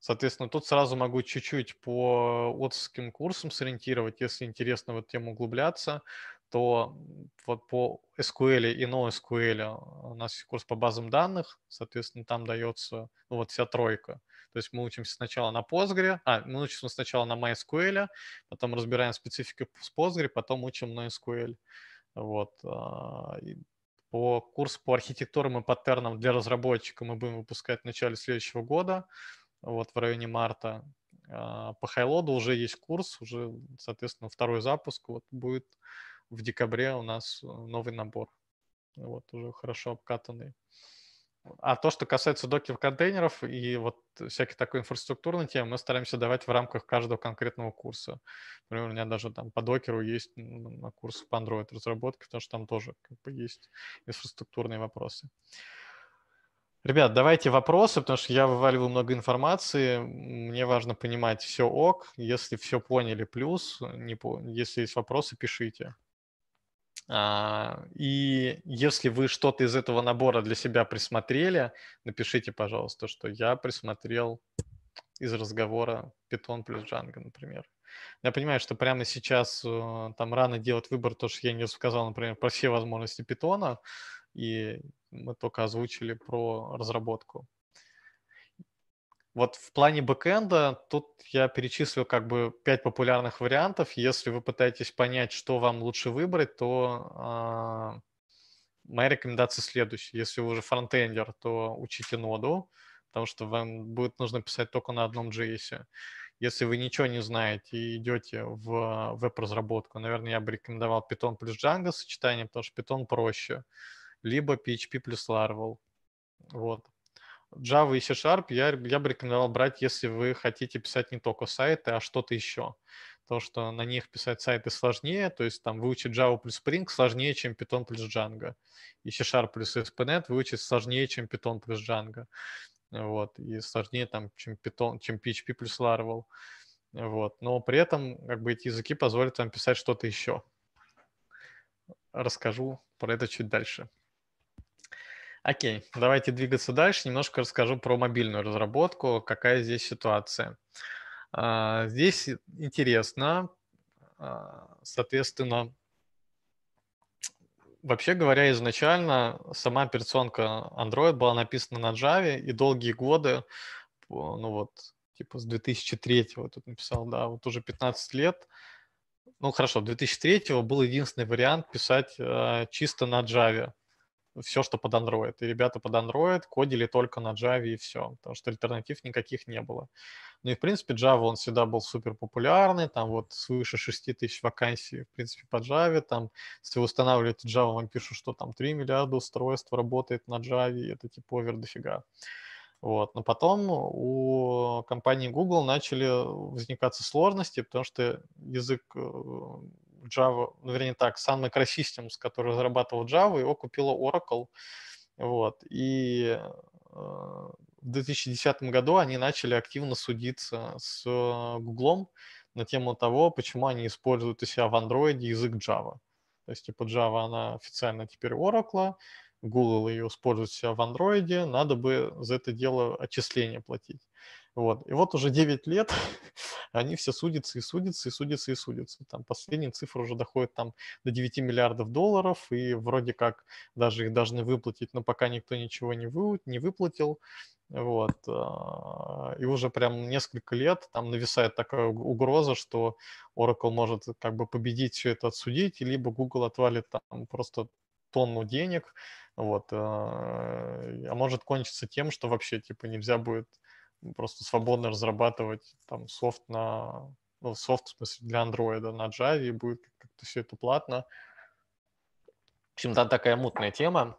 Соответственно, тут сразу могу чуть-чуть по отцовским курсам сориентировать, если интересно в эту тему углубляться, то вот по SQL и NoSQL э, у нас курс по базам данных, соответственно, там дается ну, вот вся тройка. То есть мы учимся сначала на Postgre, а, мы учимся сначала на MySQL, потом разбираем специфику с Postgre, потом учим NoSQL. Вот. А, по курсу по архитектурам и паттернам для разработчика мы будем выпускать в начале следующего года вот в районе марта. А, по хайлоду уже есть курс, уже, соответственно, второй запуск. Вот будет в декабре у нас э, новый набор. Вот уже хорошо обкатанный. А то, что касается докер контейнеров и вот всякой такой инфраструктурной темы, мы стараемся давать в рамках каждого конкретного курса. Например, у меня даже там по докеру есть курс по Android разработке, потому что там тоже как бы, есть инфраструктурные вопросы. Uh, Ребят, давайте вопросы, потому что я вываливаю много информации. Мне важно понимать все ок. Если все поняли, плюс. Э, не по... Если есть вопросы, пишите. А, и если вы что-то из этого набора для себя присмотрели, напишите, пожалуйста, что я присмотрел из разговора Python плюс Django, например. Я понимаю, что прямо сейчас э, там рано делать выбор, то, что я не рассказал, например, про все возможности питона, и мы только озвучили про разработку. Вот в плане бэкэнда тут я перечислил как бы пять популярных вариантов. Если вы пытаетесь понять, что вам лучше выбрать, то э, моя рекомендация следующая. Если вы уже фронтендер, то учите ноду, потому что вам будет нужно писать только на одном JS. Если вы ничего не знаете и идете в а, веб-разработку, наверное, я бы рекомендовал Python плюс Django сочетание, потому что Python проще либо PHP плюс Laravel. Вот. Java и C-Sharp я, я бы рекомендовал брать, если вы хотите писать не только сайты, а что-то еще. То, что на них писать сайты сложнее, то есть там выучить Java плюс Spring сложнее, чем Python плюс Django. И C-Sharp плюс ASP.NET выучить сложнее, чем Python плюс Django. Вот. И сложнее там, чем, Python, чем PHP плюс Laravel. Вот. Но при этом как бы эти языки позволят вам писать что-то еще. Расскажу про это чуть дальше. Окей, давайте двигаться дальше. Немножко расскажу про мобильную разработку, какая здесь ситуация. А, здесь интересно, а, соответственно, вообще говоря, изначально сама операционка Android была написана на Java, и долгие годы, ну вот, типа с 2003 вот тут написал, да, вот уже 15 лет, ну хорошо, 2003 был единственный вариант писать а, чисто на Java все, что под Android. И ребята под Android кодили только на Java и все, потому что альтернатив никаких не было. Ну и, в принципе, Java, он всегда был супер популярный, там вот свыше 6 тысяч вакансий, в принципе, по Java, там, если вы устанавливаете Java, вам пишут, что там 3 миллиарда устройств работает на Java, и это типа овер дофига. Вот. Но потом у компании Google начали возникаться сложности, потому что язык э, Java, ну, вернее так, Sun Microsystems, который разрабатывал Java, его купила Oracle. Вот. И э, в 2010 году они начали активно судиться с Google э, на тему того, почему они используют у себя в Android язык Java. То есть, типа, Java, она официально теперь Oracle, Google ее использует себя в Android, надо бы за это дело отчисления платить. Вот. И вот уже 9 лет они все судятся и судятся, и судятся, и судятся. Там последняя цифра уже доходит там до 9 миллиардов долларов, и вроде как даже их должны выплатить, но пока никто ничего не, вы, не выплатил. Вот. А, и уже прям несколько лет там нависает такая угроза, что Oracle может как бы победить все это отсудить, либо Google отвалит там просто тонну денег, вот, а, а может кончиться тем, что вообще, типа, нельзя будет просто свободно разрабатывать там софт на ну, софт, в смысле, для андроида на Java, и будет как-то все это платно. В общем, там такая мутная тема.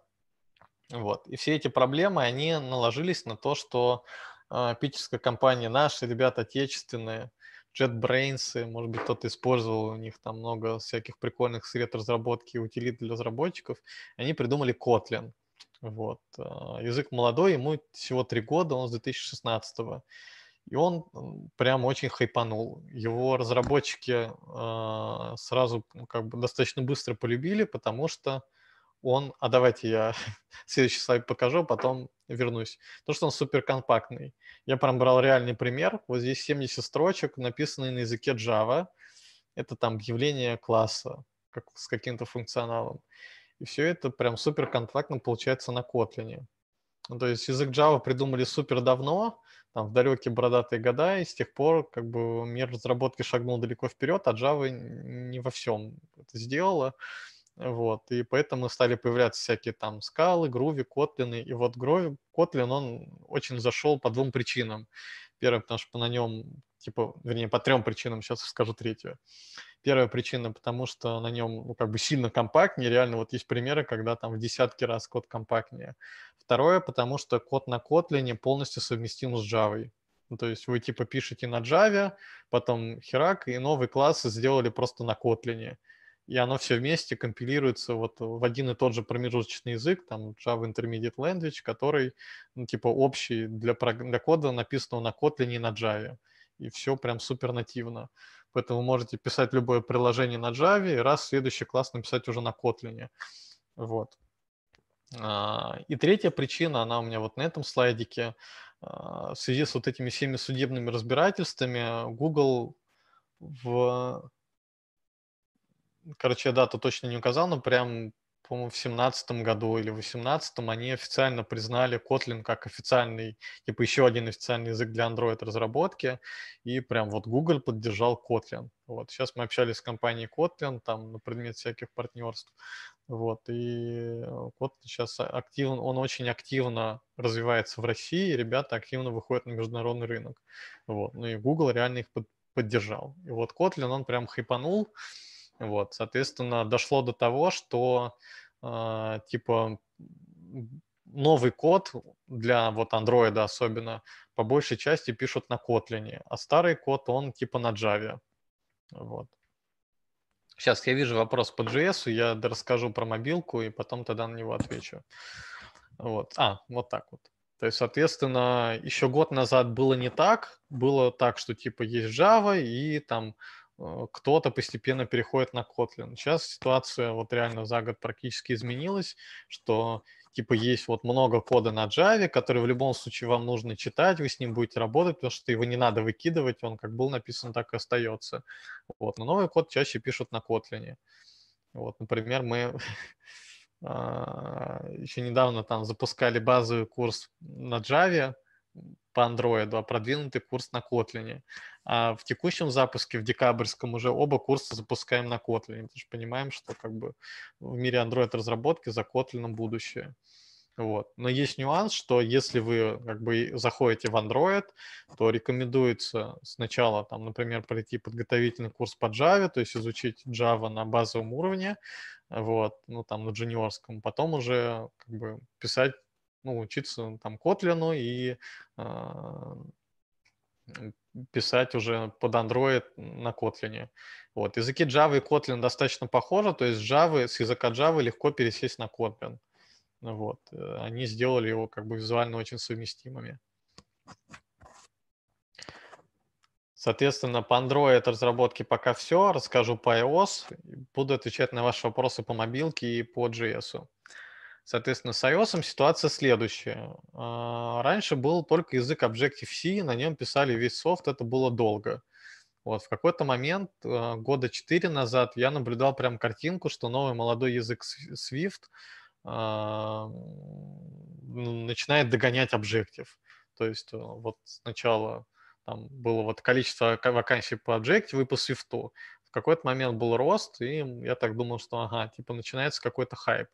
Вот. И все эти проблемы, они наложились на то, что э, питерская компания наши, ребята отечественные, JetBrains, может быть, кто-то использовал, у них там много всяких прикольных сред разработки и утилит для разработчиков, они придумали Kotlin. Вот. А, язык молодой, ему всего три года, он с 2016 -го. И он прям очень хайпанул. Его разработчики э, сразу как бы достаточно быстро полюбили, потому что он... А давайте я следующий слайд покажу, а потом вернусь. То, что он суперкомпактный. Я прям брал реальный пример. Вот здесь 70 строчек, написанные на языке Java. Это там объявление класса как, с каким-то функционалом. И все это прям супер контрактно получается на Kotlin. Ну, то есть язык Java придумали супер давно, там, в далекие бородатые года, и с тех пор как бы мир разработки шагнул далеко вперед, а Java не во всем это сделала. Вот, и поэтому стали появляться всякие там скалы, груви, котлины. И вот Грови, котлин, он очень зашел по двум причинам. Первое, потому что на нем, типа, вернее, по трем причинам, сейчас скажу третью. Первая причина, потому что на нем ну, как бы сильно компактнее, реально вот есть примеры, когда там в десятки раз код компактнее. Второе, потому что код на Kotlin полностью совместим с Java. Ну, то есть вы типа пишете на Java, потом херак, и новый класс сделали просто на Kotlin. И оно все вместе компилируется вот в один и тот же промежуточный язык, там Java Intermediate Language, который ну, типа общий для, для кода, написанного на Kotlin и на Java. И все прям супер нативно. Поэтому вы можете писать любое приложение на Java и раз следующий класс написать уже на Kotlin. Вот. А, и третья причина, она у меня вот на этом слайдике. А, в связи с вот этими всеми судебными разбирательствами Google в... Короче, я дату точно не указал, но прям по-моему, в семнадцатом году или в восемнадцатом они официально признали Kotlin как официальный, типа еще один официальный язык для Android разработки, и прям вот Google поддержал Kotlin. Вот сейчас мы общались с компанией Kotlin там на предмет всяких партнерств, вот и Kotlin сейчас активно, он очень активно развивается в России, и ребята активно выходят на международный рынок, вот. Ну и Google реально их под, поддержал. И вот Kotlin он прям хайпанул, вот, соответственно, дошло до того, что э, типа новый код для вот Android особенно по большей части пишут на Kotlin, а старый код он типа на Java. Вот. Сейчас я вижу вопрос по JS, я расскажу про мобилку и потом тогда на него отвечу. Вот. А, вот так вот. То есть, соответственно, еще год назад было не так. Было так, что типа есть Java и там Э, кто-то постепенно переходит на Kotlin. Сейчас ситуация вот реально за год практически изменилась, что типа есть вот много кода на Java, который в любом случае вам нужно читать, вы с ним будете работать, потому что его не надо выкидывать, он как был написан, так и остается. Вот. Но новый код чаще пишут на Kotlin. Вот, например, мы а, еще недавно там запускали базовый курс на Java по Android, а продвинутый курс на Kotlin. А в текущем запуске, в декабрьском, уже оба курса запускаем на Kotlin, потому что понимаем, что как бы в мире Android-разработки за Kotlin будущее. Вот. Но есть нюанс, что если вы как бы заходите в Android, то рекомендуется сначала, там, например, пройти подготовительный курс по Java, то есть изучить Java на базовом уровне, вот, ну там на джуниорском, потом уже как бы писать, ну учиться там Kotlin и э, писать уже под Android на Kotlin. Вот. Языки Java и Kotlin достаточно похожи, то есть Java, с языка Java легко пересесть на Kotlin. Вот. Э, они сделали его как бы визуально очень совместимыми. Соответственно, по Android от разработки пока все. Расскажу по iOS. Буду отвечать на ваши вопросы по мобилке и по JS. Соответственно, с iOS ситуация следующая. А, раньше был только язык Objective-C, на нем писали весь софт, это было долго. Вот, в какой-то момент, а, года 4 назад, я наблюдал прям картинку, что новый молодой язык Swift а, начинает догонять Objective. То есть э, вот сначала там было вот количество вакансий по Objective и по Swift. В какой-то момент был рост, и я так думал, что ага, типа начинается какой-то хайп.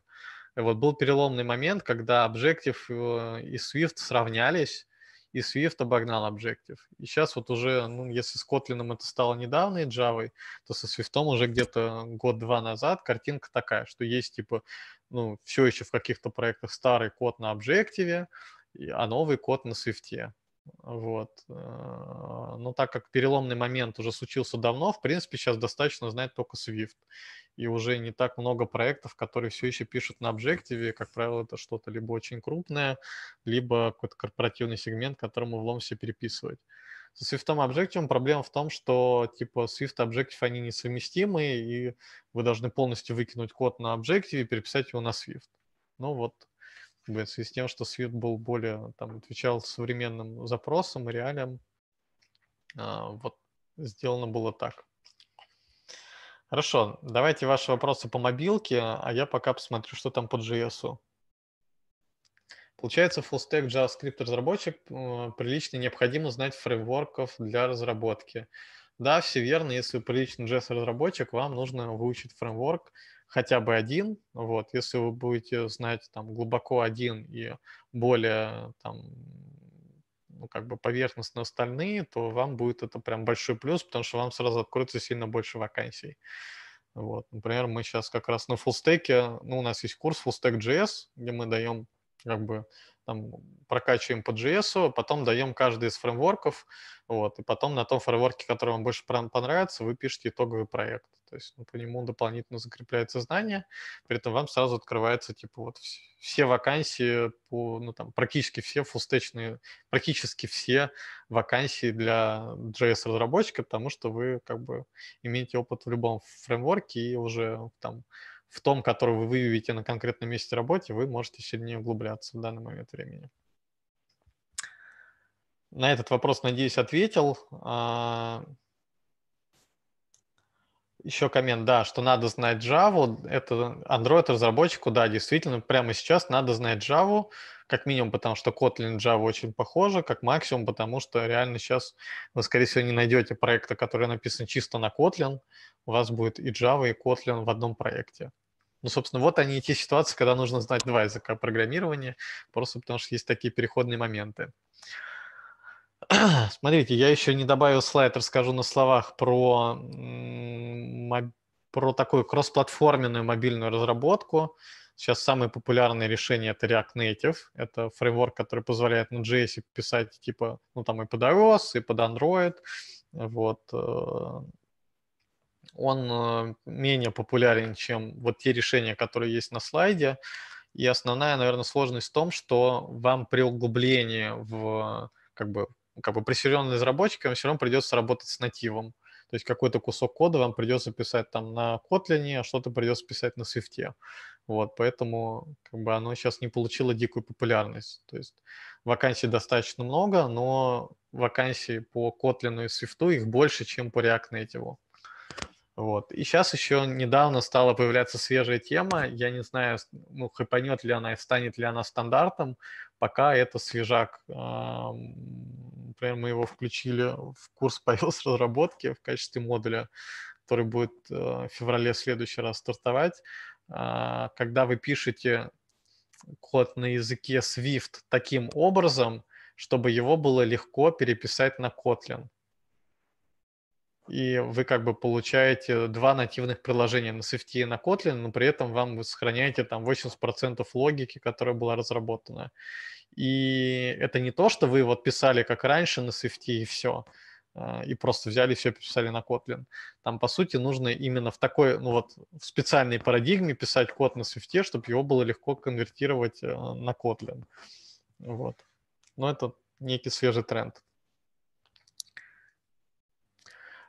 Вот был переломный момент, когда Objective э, и Swift сравнялись, и Swift обогнал Objective. И сейчас вот уже, ну, если с Kotlin это стало недавно и Java, то со Swift уже где-то год-два назад картинка такая, что есть типа, ну, все еще в каких-то проектах старый код на Objective, а новый код на Swift. Вот. А, но так как переломный момент уже случился давно, в принципе, сейчас достаточно знать только Swift. И уже не так много проектов, которые все еще пишут на Objective, Как правило, это что-то либо очень крупное, либо какой-то корпоративный сегмент, которому влом все переписывать. Со Swift Objective проблема в том, что типа Swift и Objective они несовместимы, и вы должны полностью выкинуть код на Objective и переписать его на Swift. Ну вот, в связи с тем, что Swift был более, там, отвечал современным запросам и реалиям, а, вот сделано было так. Хорошо, давайте ваши вопросы по мобилке, а я пока посмотрю, что там по JS. Получается, full-stack JavaScript разработчик э, прилично необходимо знать фреймворков для разработки. Да, все верно, если вы приличный JS-разработчик, вам нужно выучить фреймворк, хотя бы один, вот, если вы будете знать там глубоко один и более там ну, как бы поверхностно остальные, то вам будет это прям большой плюс, потому что вам сразу откроется сильно больше вакансий. Вот. Например, мы сейчас как раз на фуллстеке, ну, у нас есть курс fullstack.js, где мы даем как бы там прокачиваем по JS, потом даем каждый из фреймворков, вот, и потом на том фреймворке, который вам больше понравится, вы пишете итоговый проект. То есть ну, по нему дополнительно закрепляется знание, при этом вам сразу открывается типа вот все вакансии по, ну там практически все фулстечные, практически все вакансии для JS-разработчика, потому что вы как бы имеете опыт в любом фреймворке и уже там в том, который вы выявите на конкретном месте работы, вы можете сильнее углубляться в данный момент времени. На этот вопрос, надеюсь, ответил. А, еще коммент, да, что надо знать Java. Это Android-разработчику, да, действительно, прямо сейчас надо знать Java, как минимум потому, что Kotlin и Java очень похожи, как максимум потому, что реально сейчас вы, скорее всего, не найдете проекта, который написан чисто на Kotlin. У вас будет и Java, и Kotlin в одном проекте. Ну, собственно, вот они и те ситуации, когда нужно знать два языка программирования, просто потому что есть такие переходные моменты. Смотрите, я еще не добавил слайд, расскажу на словах про, про такую кроссплатформенную мобильную разработку. Сейчас самое популярное решение — это React Native. Это фреймворк, который позволяет на JS писать типа, ну там и под iOS, и под Android. Вот. Э, он э, менее популярен, чем вот те решения, которые есть на слайде. И основная, наверное, сложность в том, что вам при углублении в как бы как бы присеренный вам все равно придется работать с нативом. То есть какой-то кусок кода вам придется писать там на Kotlin, а что-то придется писать на Swift. Вот, поэтому как бы оно сейчас не получило дикую популярность. То есть вакансий достаточно много, но вакансий по Kotlin и Swift их больше, чем по React Native. Вот. И сейчас еще недавно стала появляться свежая тема. Я не знаю, ну, хайпанет ли она и станет ли она стандартом. Пока это свежак Например, мы его включили в курс по iOS разработке в качестве модуля, который будет э, в феврале в следующий раз стартовать. А, когда вы пишете код на языке Swift таким образом, чтобы его было легко переписать на Kotlin. И вы как бы получаете два нативных приложения на Swift и на Kotlin, но при этом вам вы сохраняете там 80% логики, которая была разработана. И это не то, что вы вот писали как раньше на Swift и все, а, и просто взяли все писали на Kotlin. Там, по сути, нужно именно в такой, ну вот, в специальной парадигме писать код на Swift, чтобы его было легко конвертировать э, на Kotlin. Вот. Но это некий свежий тренд.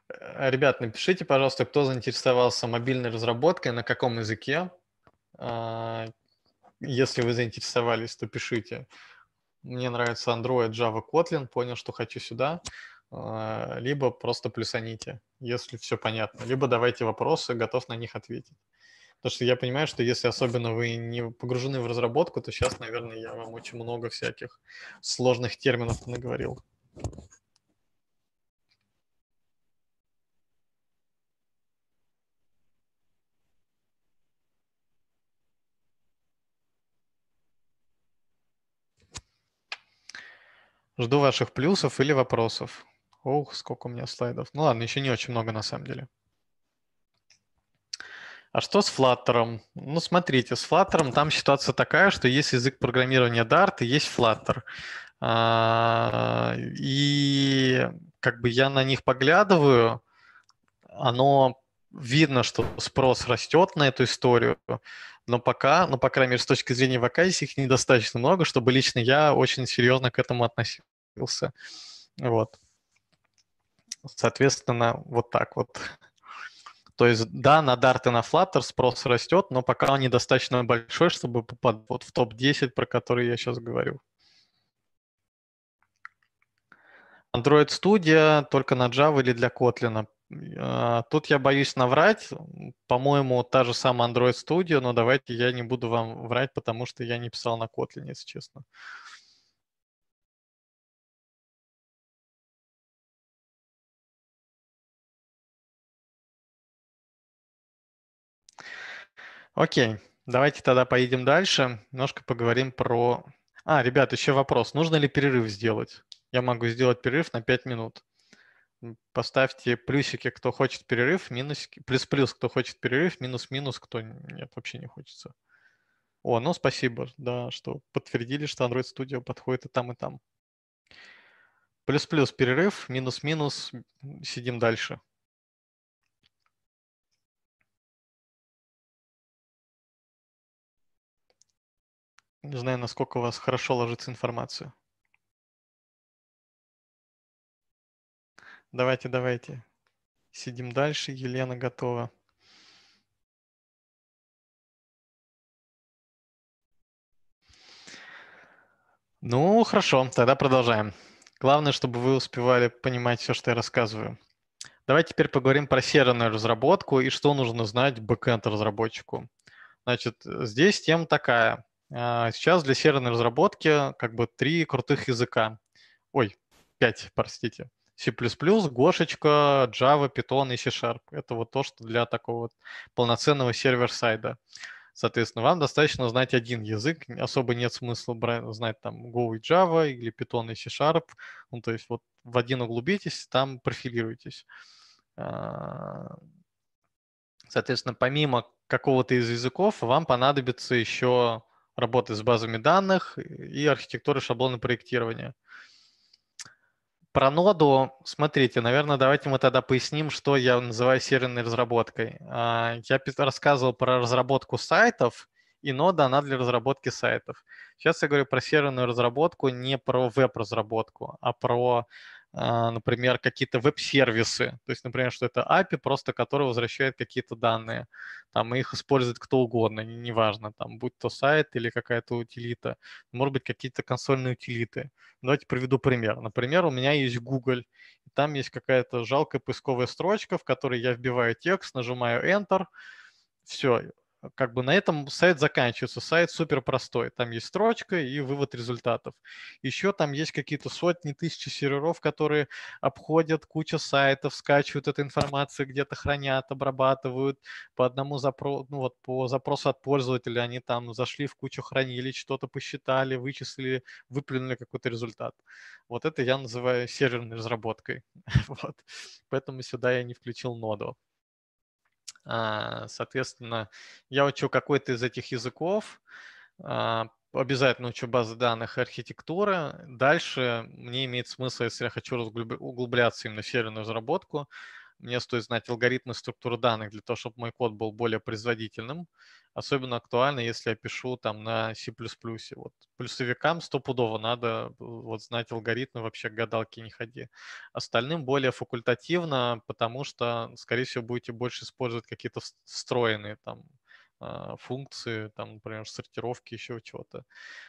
Э, ребят, напишите, пожалуйста, кто заинтересовался мобильной разработкой, на каком языке. А, если вы заинтересовались, то пишите мне нравится Android, Java, Kotlin, понял, что хочу сюда, а, либо просто плюсаните, если все понятно, либо давайте вопросы, готов на них ответить. Потому что я понимаю, что если особенно вы не погружены в разработку, то сейчас, наверное, я вам очень много всяких сложных терминов наговорил. Жду ваших плюсов или вопросов. Ох, сколько у меня слайдов. Ну ладно, еще не очень много на самом деле. А что с Flutter? Ну, смотрите, с Flutter там ситуация такая, что есть язык программирования Dart и есть Flutter. А, и как бы я на них поглядываю, оно видно, что спрос растет на эту историю но пока, ну, по крайней мере, с точки зрения вакансий, их недостаточно много, чтобы лично я очень серьезно к этому относился. Вот. Соответственно, вот так вот. То есть, да, на Dart и на Flutter спрос растет, но пока он недостаточно большой, чтобы попадать вот в топ-10, про который я сейчас говорю. Android Studio только на Java или для Kotlin. А, тут я боюсь наврать. По-моему, та же самая Android Studio, но давайте я не буду вам врать, потому что я не писал на Kotlin, если честно. Окей, давайте тогда поедем дальше. Немножко поговорим про... А, ребят, еще вопрос. Нужно ли перерыв сделать? Я могу сделать перерыв на 5 минут. Поставьте плюсики, кто хочет перерыв, минус, плюс-плюс, кто хочет перерыв, минус-минус, кто нет, вообще не хочется. О, ну спасибо, да, что подтвердили, что Android Studio подходит и там, и там. Плюс-плюс перерыв, минус-минус, сидим дальше. Не знаю, насколько у вас хорошо ложится информация. Давайте, давайте. Сидим дальше. Елена готова. Ну, хорошо, тогда продолжаем. Главное, чтобы вы успевали понимать все, что я рассказываю. Давайте теперь поговорим про серверную разработку и что нужно знать бэкенд разработчику. Значит, здесь тема такая. А, сейчас для серверной разработки как бы три крутых языка. Ой, пять, простите. C++, Гошечка, Java, Python и C-Sharp. Это вот то, что для такого вот полноценного сервер-сайда. Соответственно, вам достаточно знать один язык, особо нет смысла знать там Go и Java или Python и C-Sharp. Ну, то есть вот в один углубитесь, там профилируйтесь. А, соответственно, помимо какого-то из языков, вам понадобится еще работы с базами данных и архитектуры шаблона проектирования. Про ноду, смотрите, наверное, давайте мы тогда поясним, что я называю серверной разработкой. А, я рассказывал про разработку сайтов, и нода, она для разработки сайтов. Сейчас я говорю про серверную разработку, не про веб-разработку, а про а, например, какие-то веб-сервисы. То есть, например, что это API, просто который возвращает какие-то данные. Там их использует кто угодно, неважно, там, будь то сайт или какая-то утилита. Может быть, какие-то консольные утилиты. Давайте приведу пример. Например, у меня есть Google, и там есть какая-то жалкая поисковая строчка, в которой я вбиваю текст, нажимаю Enter, все, как бы на этом сайт заканчивается. Сайт супер простой. Там есть строчка и вывод результатов. Еще там есть какие-то сотни, тысячи серверов, которые обходят куча сайтов, скачивают эту информацию, где-то хранят, обрабатывают по одному запросу, ну вот по запросу от пользователя. Они там зашли в кучу хранилищ, что-то посчитали, вычислили, выплюнули какой-то результат. Вот это я называю серверной разработкой. вот. Поэтому сюда я не включил ноду. А, соответственно, я учу какой-то из этих языков, а, обязательно учу базы данных и архитектура. Дальше мне имеет смысл, если я хочу углубляться именно в серверную разработку, мне стоит знать алгоритмы структуры данных для того, чтобы мой код был более производительным. Особенно актуально, если я пишу там на C++. Вот плюсовикам стопудово надо э, вот знать алгоритмы, вообще гадалки не ходи. Остальным более факультативно, потому что, скорее всего, будете больше использовать какие-то встроенные там а, функции, там, например, сортировки, еще чего-то.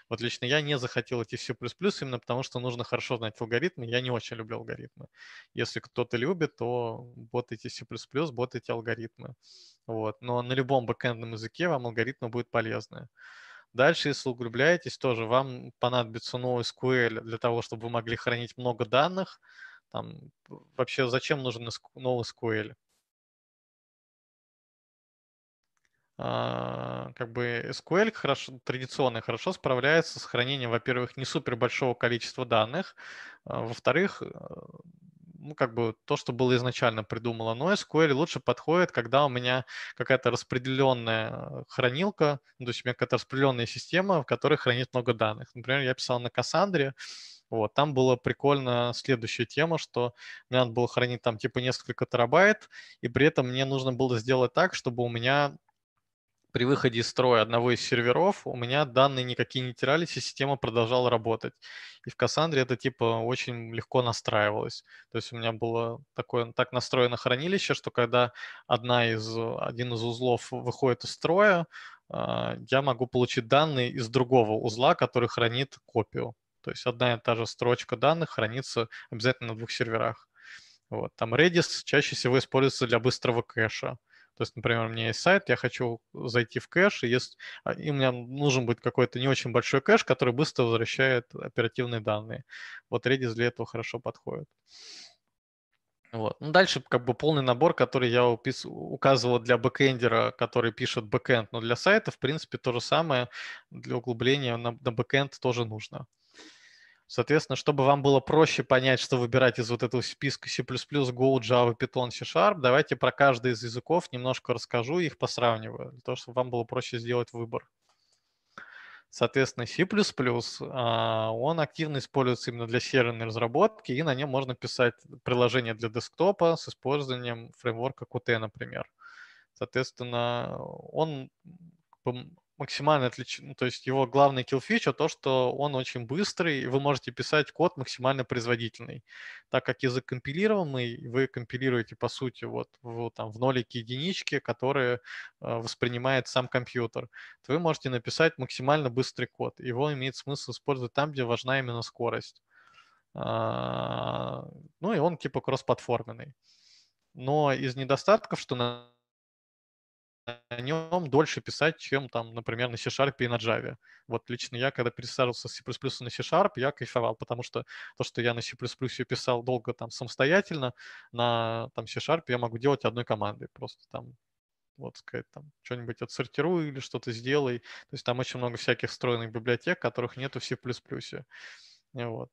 Вот лично я не захотел эти все плюс плюс, именно потому, что нужно хорошо знать алгоритмы. Я не очень люблю алгоритмы. Если кто-то любит, то вот эти все плюс плюс, вот эти алгоритмы. Вот. Но на любом бэкэндном языке вам алгоритмы будут полезны. Дальше, если углубляетесь, тоже вам понадобится новый SQL для того, чтобы вы могли хранить много данных. Там, вообще, зачем нужен новый SQL? А, как бы SQL хорошо, традиционно хорошо справляется с хранением, во-первых, не супер большого количества данных, а, во-вторых, э, ну, как бы то, что было изначально придумано. Но SQL лучше подходит, когда у меня какая-то распределенная хранилка, ну, то есть у меня какая-то распределенная система, в которой хранит много данных. Например, я писал на Кассандре, вот, там было прикольно следующая тема, что мне надо было хранить там типа несколько терабайт, и при этом мне нужно было сделать так, чтобы у меня при выходе из строя одного из серверов у меня данные никакие не терялись, и система продолжала работать. И в Кассандре это типа очень легко настраивалось. То есть у меня было такое так настроено хранилище, что когда одна из, один из узлов выходит из строя, а, я могу получить данные из другого узла, который хранит копию. То есть одна и та же строчка данных хранится обязательно на двух серверах. Вот. Там Redis чаще всего используется для быстрого кэша. Uh, то есть, например, у меня есть сайт, я хочу зайти в кэш, и, есть, а, и у меня нужен будет какой-то не очень большой кэш, который быстро возвращает оперативные данные. Вот Redis для этого хорошо подходит. Вот. Ну, дальше как бы полный набор, который я упис... указывал для бэкэндера, который пишет бэкэнд, но для сайта, в принципе, то же самое, для углубления на, на бэкэнд тоже нужно. Соответственно, чтобы вам было проще понять, что выбирать из вот этого списка C++, Go, Java, Python, C Sharp, давайте про каждый из языков немножко расскажу и их посравниваю, для того, чтобы вам было проще сделать выбор. Соответственно, C++, а, он активно используется именно для серверной разработки, и на нем можно писать приложение для десктопа с использованием фреймворка Qt, например. Соответственно, он максимально отличен, ну, то есть его главный kill feature то, что он очень быстрый, и вы можете писать код максимально производительный. Так как язык компилируемый, вы компилируете, по сути, вот в, там, в нолики единички, которые э, воспринимает сам компьютер, то вы можете написать максимально быстрый код. Его имеет смысл использовать там, где важна именно скорость. А, ну и он типа кроссплатформенный. Но из недостатков, что на нем дольше писать, чем там, например, на C-Sharp и на Java. Вот лично я, когда пересаживался с C++ на C-Sharp, я кайфовал, потому что то, что я на C++ писал долго там самостоятельно, на там C-Sharp я могу делать одной командой. Просто там вот сказать, там что-нибудь отсортируй или что-то сделай. То есть там очень много всяких встроенных библиотек, которых нету в C++. Вот.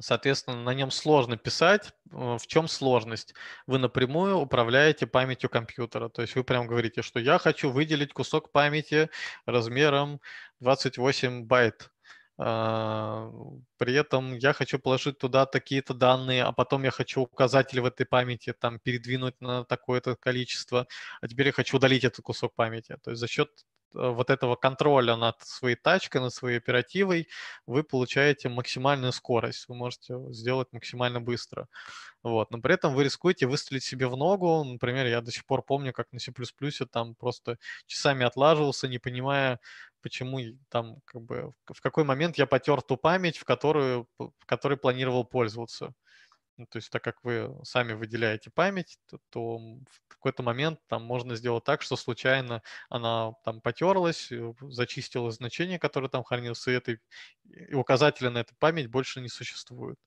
Соответственно, на нем сложно писать. Э, в чем сложность? Вы напрямую управляете памятью компьютера. То есть вы прям говорите, что я хочу выделить кусок памяти размером 28 байт. А, при этом я хочу положить туда такие-то данные, а потом я хочу указатели в этой памяти там передвинуть на такое-то количество, а теперь я хочу удалить этот кусок памяти. То есть за счет Э, вот этого контроля над своей тачкой, над своей оперативой, вы получаете максимальную скорость, вы можете сделать максимально быстро. Вот. Но при этом вы рискуете выстрелить себе в ногу. Например, я до сих пор помню, как на C++ там просто часами отлаживался, не понимая, почему там как бы в какой момент я потер ту память, в которую, в которой планировал пользоваться. Ну, то есть так как вы сами выделяете память, то, то в какой-то момент там можно сделать так, что случайно она там потерлась, э, зачистила значение, которое там хранилось, и, этой, и указателя на эту память больше не существует.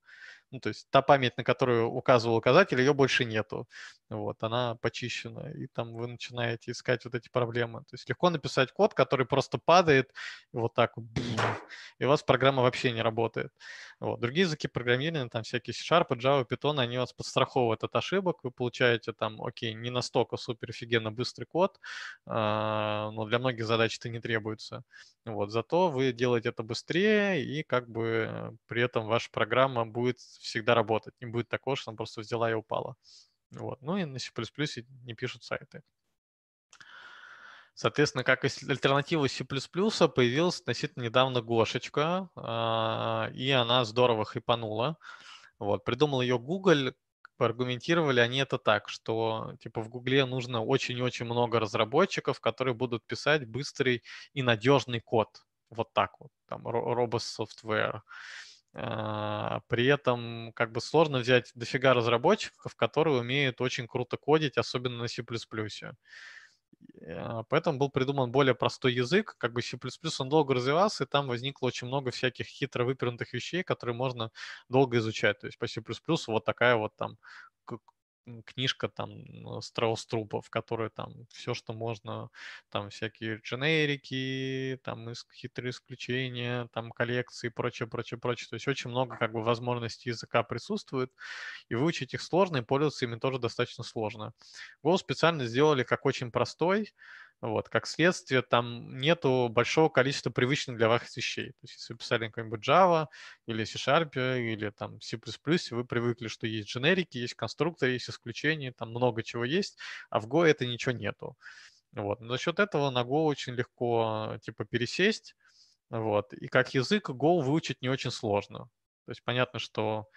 Ну, то есть та память, на которую указывал указатель, ее больше нету. Вот, она почищена. И там вы начинаете искать вот эти проблемы. То есть легко написать код, который просто падает вот так вот. И у вас программа вообще не работает. Вот. Другие языки программирования, там всякие C-Sharp, Java, Python, они вас подстраховывают от ошибок. Вы получаете там, окей, не настолько супер офигенно быстрый код, а, но для многих задач это не требуется. Вот, зато вы делаете это быстрее, и как бы э, при этом ваша программа будет всегда работать. Не будет такого, что она просто взяла и упала. Вот. Ну и на C++ не пишут сайты. Соответственно, как альтернатива C++ появилась относительно недавно Гошечка, а, и она здорово хайпанула. Вот. Придумал ее Google, аргументировали они это так, что типа в Гугле нужно очень-очень много разработчиков, которые будут писать быстрый и надежный код. Вот так вот, там, RoboSoftware. Software. А, при этом как бы сложно взять дофига разработчиков, которые умеют очень круто кодить, особенно на C++. А, поэтому был придуман более простой язык. Как бы C++ он долго развивался, и там возникло очень много всяких хитро выпернутых вещей, которые можно долго изучать. То есть по C++ вот такая вот там книжка там Страус-трупов, которая там все, что можно, там всякие дженерики, там хитрые исключения, там коллекции и прочее, прочее, прочее. То есть очень много как бы возможностей языка присутствует, и выучить их сложно, и пользоваться ими тоже достаточно сложно. Go специально сделали как очень простой, вот, как следствие, там нету большого количества привычных для вас вещей. То есть, если вы писали какой-нибудь Java или C-Sharp или там C++, вы привыкли, что есть дженерики, есть конструкторы, есть исключения, там много чего есть, а в Go это ничего нету. Вот. Но за счет этого на Go очень легко типа пересесть. Вот. И как язык Go выучить не очень сложно. То есть понятно, что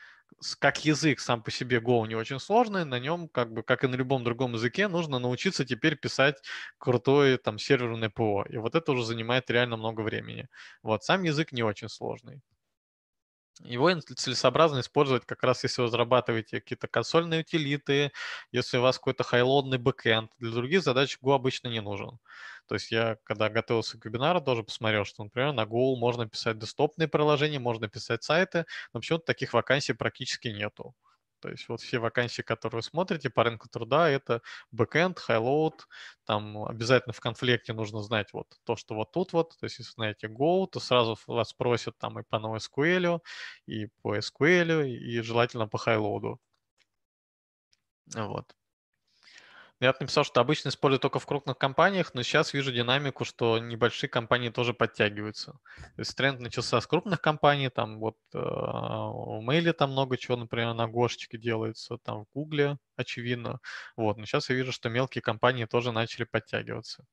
как язык сам по себе Go не очень сложный, на нем, как бы, как и на любом другом языке, нужно научиться теперь писать крутое там серверное ПО. И вот это уже занимает реально много времени. Вот, сам язык не очень сложный. Его целесообразно использовать как раз, если вы разрабатываете какие-то консольные утилиты, если у вас какой-то хайлодный бэкэнд. Для других задач Go обычно не нужен. То есть я, когда готовился к вебинару, тоже посмотрел, что, например, на Go можно писать десктопные приложения, можно писать сайты, но почему-то таких вакансий практически нету. Uh, то есть вот все вакансии, которые вы смотрите по рынку труда, это backend, high там обязательно в конфликте нужно знать вот то, что вот тут вот, то есть если знаете Go, то сразу вас просят там и по NoSQL, и по SQL, и желательно по high Вот. Я написал, что обычно использую только в крупных компаниях, но сейчас вижу динамику, что небольшие компании тоже подтягиваются. То есть тренд начался с крупных компаний, там вот э, в Мейле там много чего, например, на Гошечке делается, там в Гугле, очевидно. Вот, но сейчас я вижу, что мелкие компании тоже начали подтягиваться.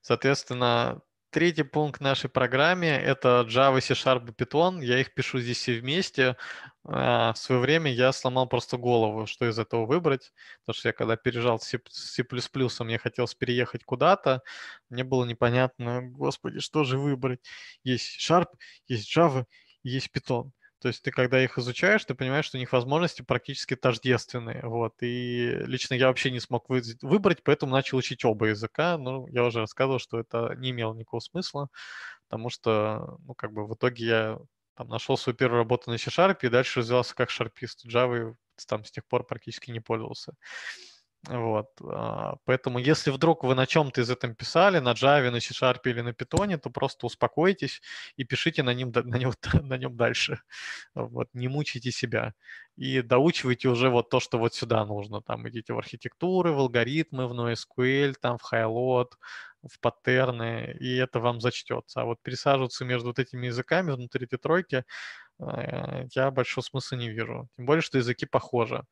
Соответственно, третий пункт нашей программе – это Java, C-Sharp и Python. Я их пишу здесь все вместе. А, в свое время я сломал просто голову, что из этого выбрать. Потому что я когда переезжал с C++, мне хотелось переехать куда-то. Мне было непонятно, господи, что же выбрать? Есть Sharp, есть Java, есть Python. То есть ты, когда их изучаешь, ты понимаешь, что у них возможности практически тождественные. Вот. И лично я вообще не смог выбрать, поэтому начал учить оба языка. Ну, я уже рассказывал, что это не имело никакого смысла, потому что, ну, как бы в итоге я там нашел свою первую работу на C-Sharp и дальше развивался как шарпист. Java там с тех пор практически не пользовался. Вот. А, поэтому, если вдруг вы на чем-то из этом писали, на Java, на C-Sharp или на Python, то просто успокойтесь и пишите на, ним, на, нем, на нем дальше. Вот. Не мучайте себя. И доучивайте уже вот то, что вот сюда нужно. Там идите в архитектуры, в алгоритмы, в NoSQL, там в Highload, в паттерны, и это вам зачтется. А вот пересаживаться между вот этими языками внутри этой тройки э, я большого смысла не вижу. Тем более, что языки похожи.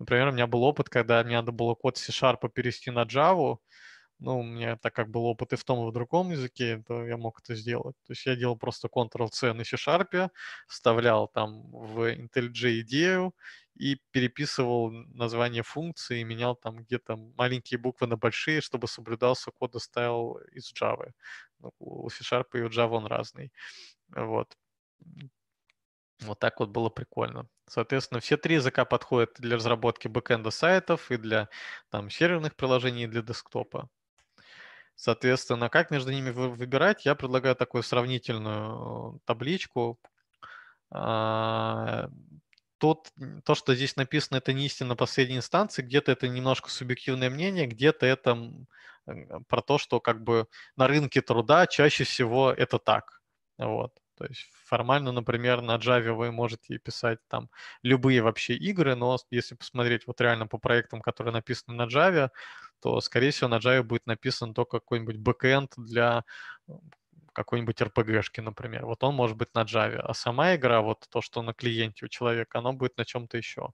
Например, у меня был опыт, когда мне надо было код C-Sharp перевести на Java. Ну, у меня так как был опыт и в том, и в другом языке, то я мог это сделать. То есть я делал просто Ctrl-C на C-Sharp, вставлял там в IntelliJ идею и переписывал название функции, и менял там где-то маленькие буквы на большие, чтобы соблюдался код стайл из Java. Ну, у C-Sharp и у Java он разный. Вот. Вот так вот было прикольно. Соответственно, все три языка подходят для разработки бэкенда сайтов и для там, серверных приложений, и для десктопа. Соответственно, как между ними выбирать, я предлагаю такую сравнительную э, табличку. А, тут то, что здесь написано, это не истина последней инстанции, где-то это немножко субъективное мнение, где-то это э, про то, что как бы на рынке труда чаще всего это так. Вот. То есть формально, например, на Java вы можете писать там любые вообще игры, но если посмотреть вот реально по проектам, которые написаны на Java, то, скорее всего, на Java будет написан только какой-нибудь бэкэнд для э, какой-нибудь RPG-шки, например. Вот он может быть на Java, а сама игра, вот то, что на клиенте у человека, она будет на чем-то еще.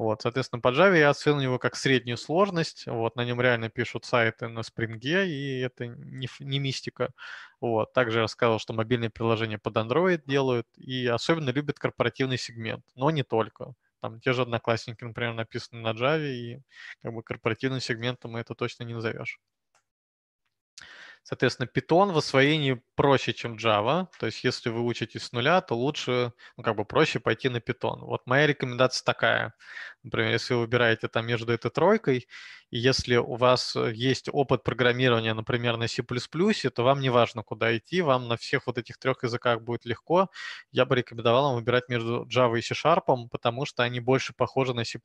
Вот, соответственно, по Java я оценил его как среднюю сложность. Вот, на нем реально пишут сайты на Spring, и это не, не мистика. Вот, также я рассказывал, что мобильные приложения под Android делают, и особенно любят корпоративный сегмент, но не только. Там те же одноклассники, например, написаны на Java, и как бы корпоративным сегментом это точно не назовешь. Соответственно, Python в освоении проще, чем Java. То есть, если вы учитесь с нуля, то лучше, ну, как бы проще пойти на Python. Вот моя рекомендация такая. Например, если вы выбираете там между этой тройкой, и если у вас э, есть опыт программирования, например, на C++, то вам не важно, куда идти, вам на всех вот этих трех языках будет легко. Я бы рекомендовал вам выбирать между Java и C-Sharp, потому что они больше похожи на C++.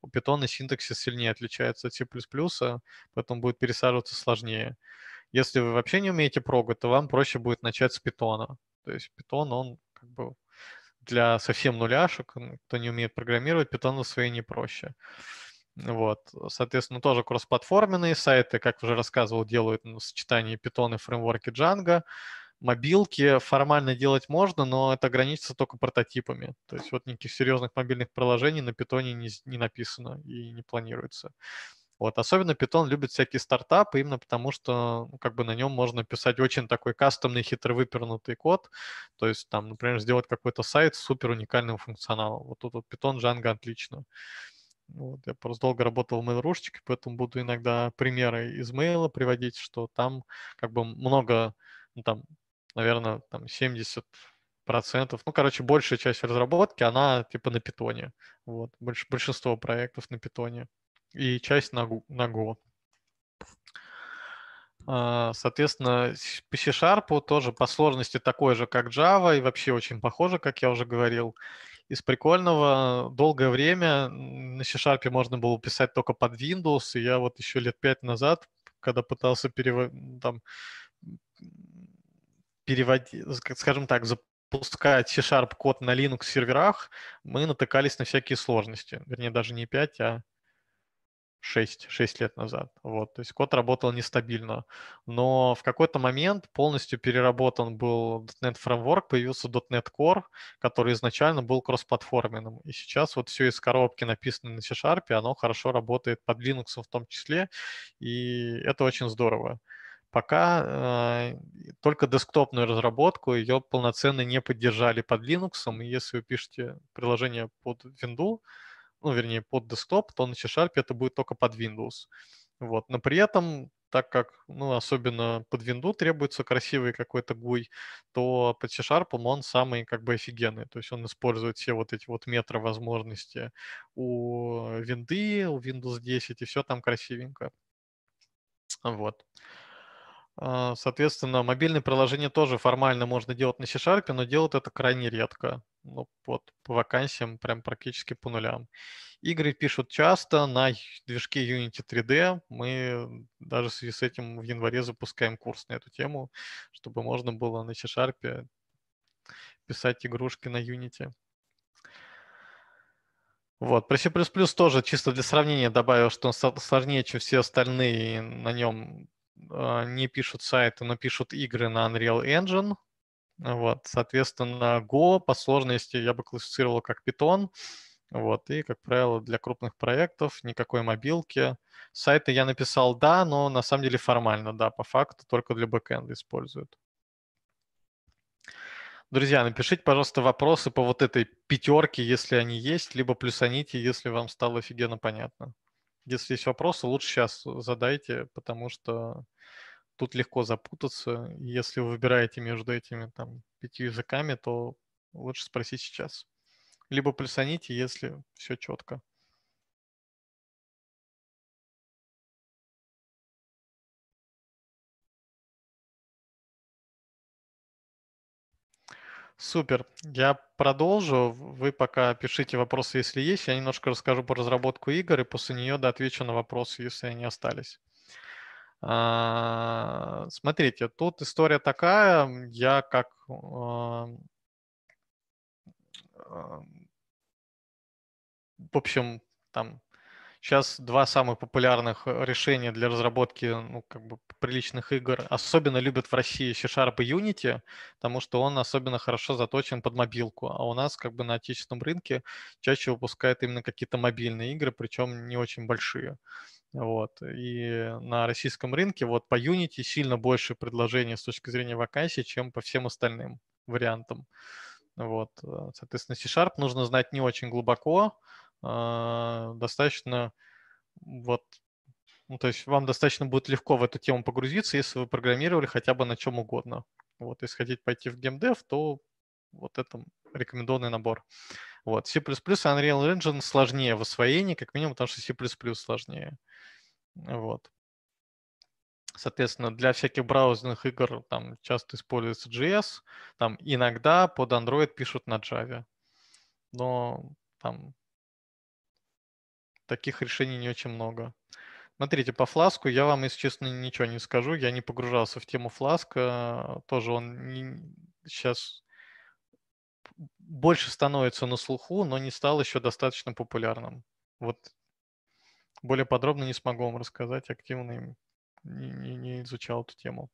У Python синтаксис сильнее отличается от C++, а поэтому будет пересаживаться сложнее. Если вы вообще не умеете прогу, то вам проще будет начать с питона. То есть питон, он как бы для совсем нуляшек, кто не умеет программировать, питон не проще. Вот, соответственно, тоже кроссплатформенные сайты, как уже рассказывал, делают ну, сочетание Питона и фреймворки Django. Мобилки формально делать можно, но это ограничится только прототипами. То есть вот никаких серьезных мобильных приложений на Питоне не, не написано и не планируется. Вот. Особенно Python любит всякие стартапы, именно потому что ну, как бы на нем можно писать очень такой кастомный, хитро выпернутый код. То есть там, например, сделать какой-то сайт с супер уникальным функционалом. Вот тут вот Python Django отлично. Вот, я просто долго работал в mail поэтому буду иногда примеры из мейла приводить, что там как бы много, ну, там, наверное, там 70 процентов, ну, короче, большая часть разработки, она типа на питоне. Вот, больш, большинство проектов на питоне и часть на, на Go. А, соответственно, по C-Sharp тоже по сложности такой же, как Java, и вообще очень похоже, как я уже говорил. Из прикольного, долгое время на C-Sharp можно было писать только под Windows, и я вот еще лет пять назад, когда пытался перев... там, переводить, скажем так, запускать C-Sharp код на Linux серверах, мы натыкались на всякие сложности. Вернее, даже не 5, а 6, 6 лет назад. Вот, то есть код работал нестабильно. Но в какой-то момент полностью переработан был .NET Framework, появился .NET Core, который изначально был кроссплатформенным. И сейчас вот все из коробки написано на C-Sharp, оно хорошо работает под Linux в том числе, и это очень здорово. Пока э, только десктопную разработку ее полноценно не поддержали под Linux. И если вы пишете приложение под Windows, ну, вернее, под десктоп, то на C-Sharp это будет только под Windows. Вот. Но при этом, так как, ну, особенно под Windows требуется красивый какой-то GUI, то под C-Sharp он самый как бы офигенный. То есть он использует все вот эти вот метры возможности у винды, у Windows 10, и все там красивенько. Вот. А, соответственно, мобильные приложения тоже формально можно делать на C-Sharp, но делают это крайне редко ну, вот по вакансиям прям практически по нулям. Игры пишут часто на движке Unity 3D. Мы даже в связи с этим в январе запускаем курс на эту тему, чтобы можно было на C-Sharp писать игрушки на Unity. Вот. Про C++ тоже чисто для сравнения добавил, что он сложнее, чем все остальные. На нем а, не пишут сайты, но пишут игры на Unreal Engine. Вот, соответственно, Go по сложности я бы классифицировал как Python. Вот, и, как правило, для крупных проектов никакой мобилки. Сайты я написал да, но на самом деле формально да, по факту только для бэкэнда используют. Друзья, напишите, пожалуйста, вопросы по вот этой пятерке, если они есть, либо плюсаните, если вам стало офигенно понятно. Если есть вопросы, лучше сейчас задайте, потому что тут легко запутаться. Если вы выбираете между этими там пятью языками, то лучше спросить сейчас. Либо плюсаните, если все четко. Супер. Я продолжу. Вы пока пишите вопросы, если есть. Я немножко расскажу про разработку игр, и после нее да, отвечу на вопросы, если они остались. А, смотрите, тут история такая, я как в общем, там сейчас два самых популярных э, решения для разработки ну, как бы приличных игр особенно любят в России C-Sharp и Unity, потому что он особенно хорошо заточен под мобилку, а у нас как бы на отечественном рынке чаще выпускают именно какие-то мобильные игры, причем не очень большие. Uh, вот. И на российском рынке вот по Unity сильно больше предложений с точки зрения вакансий, чем по всем остальным вариантам. Вот. Э, соответственно, C-Sharp нужно знать не очень глубоко, а, достаточно вот ну, то есть вам достаточно будет легко в эту тему погрузиться, если вы программировали хотя бы на чем угодно. Вот, если хотите пойти в геймдев, то вот это рекомендованный набор. Вот. C++ и Unreal Engine сложнее в освоении, как минимум, потому что C++ сложнее. Вот. Соответственно, для всяких браузерных игр там часто используется JS, там иногда под Android пишут на Java, но там таких решений не очень много. Смотрите, по фласку я вам, если честно, ничего не скажу. Я не погружался в тему фласка. Тоже он не... сейчас больше становится на слуху, но не стал еще достаточно популярным. Вот более подробно не смогу вам рассказать, активно не, не, не изучал эту тему.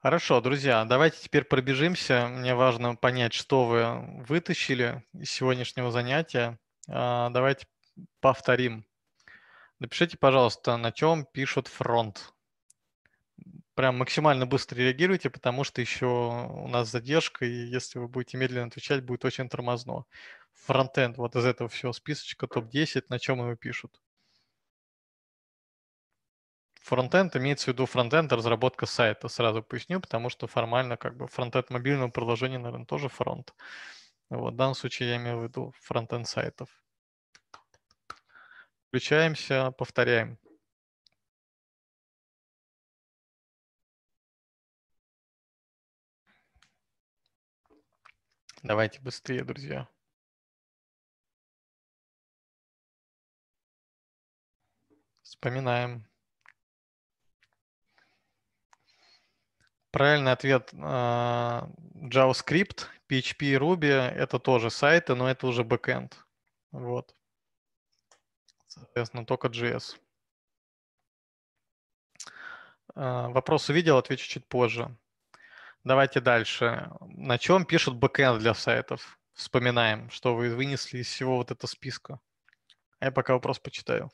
Хорошо, друзья, давайте теперь пробежимся. Мне важно понять, что вы вытащили из сегодняшнего занятия. А, давайте повторим. Напишите, пожалуйста, на чем пишут фронт. Прям максимально быстро реагируйте, потому что еще у нас задержка, и если вы будете медленно отвечать, будет очень тормозно фронтенд вот из этого всего списочка топ-10, на чем его пишут? Фронтенд имеется в виду фронтенд разработка сайта, сразу поясню, потому что формально как бы фронтенд мобильного приложения, наверное, тоже фронт. Вот, в данном случае я имею в виду фронтенд сайтов. Включаемся, повторяем. Давайте быстрее, друзья. Вспоминаем. Правильный ответ а, JavaScript, PHP и Ruby – это тоже сайты, но это уже backend. Вот. Соответственно, только JS. А, вопрос увидел, отвечу чуть позже. Давайте дальше. На чем пишут бэкэнд для сайтов? Вспоминаем, что вы вынесли из всего вот этого списка. Я пока вопрос почитаю.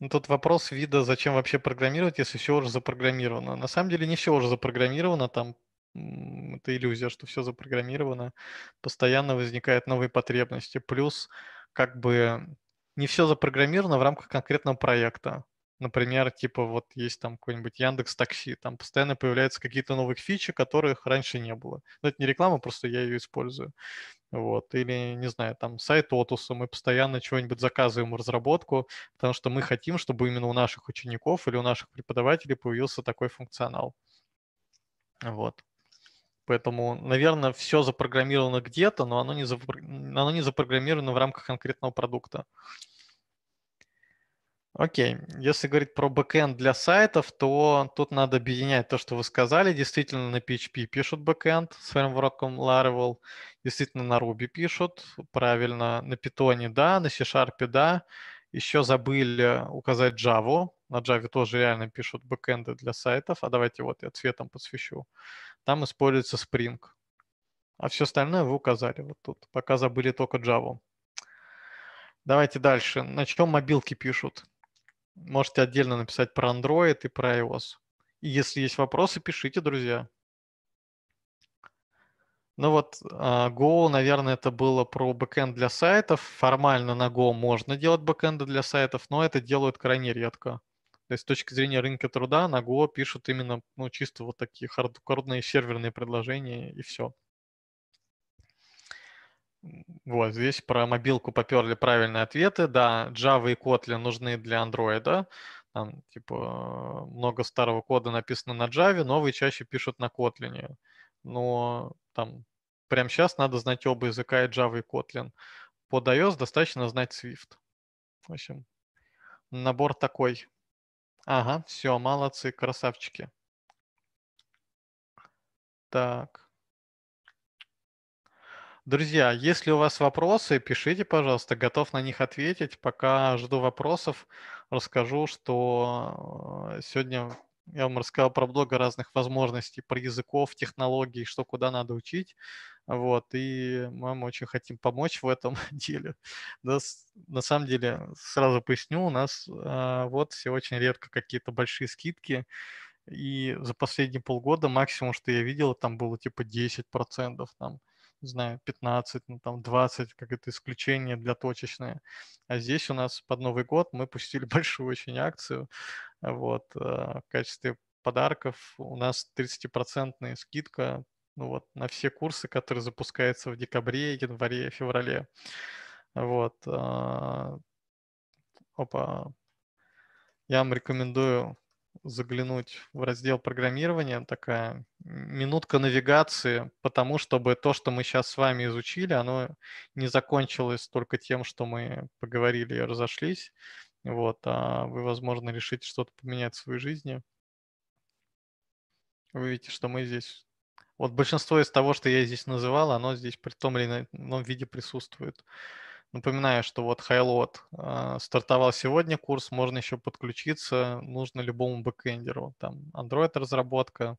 Ну, тут вопрос вида, зачем вообще программировать, если все уже запрограммировано. На самом деле не все уже запрограммировано, там это иллюзия, что все запрограммировано. Постоянно возникают новые потребности. Плюс как бы не все запрограммировано в рамках конкретного проекта. Например, типа вот есть там какой-нибудь Яндекс Такси, там постоянно появляются какие-то новые фичи, которых раньше не было. Но это не реклама, просто я ее использую. Вот. Или, не знаю, там сайт Отуса, мы постоянно чего-нибудь заказываем в разработку, потому что мы хотим, чтобы именно у наших учеников или у наших преподавателей появился такой функционал. Вот. Поэтому, наверное, все запрограммировано где-то, но оно не, запр... оно не запрограммировано в рамках конкретного продукта. Окей. Если говорить про бэкэнд для сайтов, то тут надо объединять то, что вы сказали. Действительно, на PHP пишут бэкэнд с фреймворком Laravel. Действительно, на Ruby пишут. Правильно. На Python да, на C-Sharp да. Еще забыли указать Java. На Java тоже реально пишут бэкэнды для сайтов. А давайте вот я цветом посвящу. Там используется Spring. А все остальное вы указали вот тут. Пока забыли только Java. Давайте дальше. На чем мобилки пишут? Можете отдельно написать про Android и про iOS. И если есть вопросы, пишите, друзья. Ну вот, а, Go, наверное, это было про бэкэнд для сайтов. Формально на Go можно делать бэкэнды для сайтов, но это делают крайне редко. То есть с точки зрения рынка труда на Go пишут именно ну, чисто вот такие хардкорные серверные предложения и все. Вот, здесь про мобилку поперли правильные ответы. Да, Java и Kotlin нужны для Android. Там, типа, много старого кода написано на Java, новые чаще пишут на Kotlin. Но там прямо сейчас надо знать оба языка и Java и Kotlin. Под iOS достаточно знать Swift. В общем, набор такой. Ага, все, молодцы, красавчики. Так. Друзья, если у вас вопросы, пишите, пожалуйста, готов на них ответить. Пока жду вопросов, расскажу, что э, сегодня я вам рассказал про много разных возможностей, про языков, технологий, что куда надо учить. Вот, и мы очень хотим помочь в этом деле. Да, на самом деле, сразу поясню, у нас э, вот все очень редко какие-то большие скидки. И за последние полгода максимум, что я видел, там было типа 10%. Там не знаю, 15, ну, там 20, как это исключение для точечное. А здесь у нас под Новый год мы пустили большую очень акцию. Вот, э, в качестве подарков у нас 30-процентная скидка ну, вот, на все курсы, которые запускаются в декабре, январе, феврале. Вот. Э, опа. Я вам рекомендую заглянуть в раздел программирования, такая минутка навигации, потому чтобы то, что мы сейчас с вами изучили, оно не закончилось только тем, что мы поговорили и разошлись. Вот, а вы, возможно, решите что-то поменять в своей жизни. Вы видите, что мы здесь. Вот большинство из того, что я здесь называл, оно здесь при том или ином виде присутствует. Напоминаю, что вот Хайлот э, стартовал сегодня курс, можно еще подключиться, нужно любому бэкэндеру. Там Android-разработка,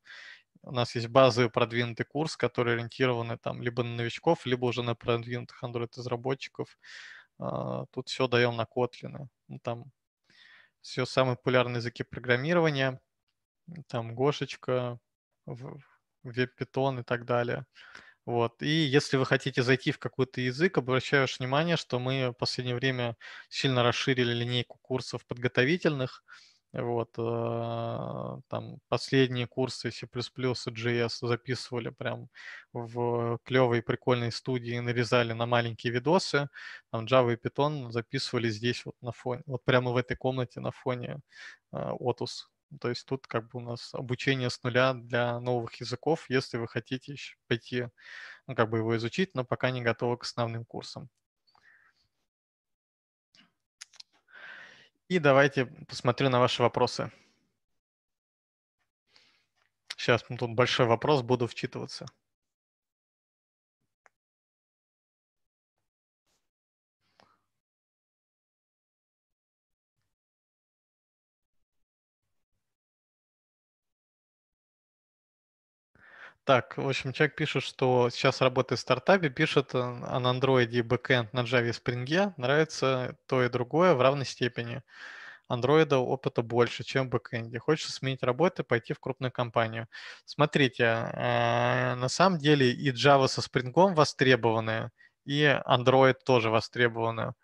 у нас есть базовый продвинутый курс, который ориентированы там либо на новичков, либо уже на продвинутых Android-разработчиков. Э, а, тут все даем на Kotlin. Ну, там все самые популярные языки программирования, там Гошечка, веб-питон и так далее. Вот. И если вы хотите зайти в какой-то язык, обращаю ваше внимание, что мы в последнее время сильно расширили линейку курсов подготовительных. Вот. Э, там последние курсы C++ и JS записывали прям в клевой прикольной студии, нарезали на маленькие видосы. Там Java и Python записывали здесь вот на фоне, вот прямо в этой комнате на фоне э, Otus. То есть тут как бы у нас обучение с нуля для новых языков, если вы хотите пойти, ну, как бы его изучить, но пока не готовы к основным курсам. И давайте посмотрю на ваши вопросы. Сейчас ну, тут большой вопрос, буду вчитываться. Так, в общем, человек пишет, что сейчас работает в стартапе, пишет э, а на Android и бэкэнд на Java и Spring. Нравится то и другое в равной степени. Андроида опыта больше, чем в бэкэнде. Хочется сменить работу и пойти в крупную компанию. Смотрите, э, на самом деле и Java со Spring востребованы, и Android тоже востребованы.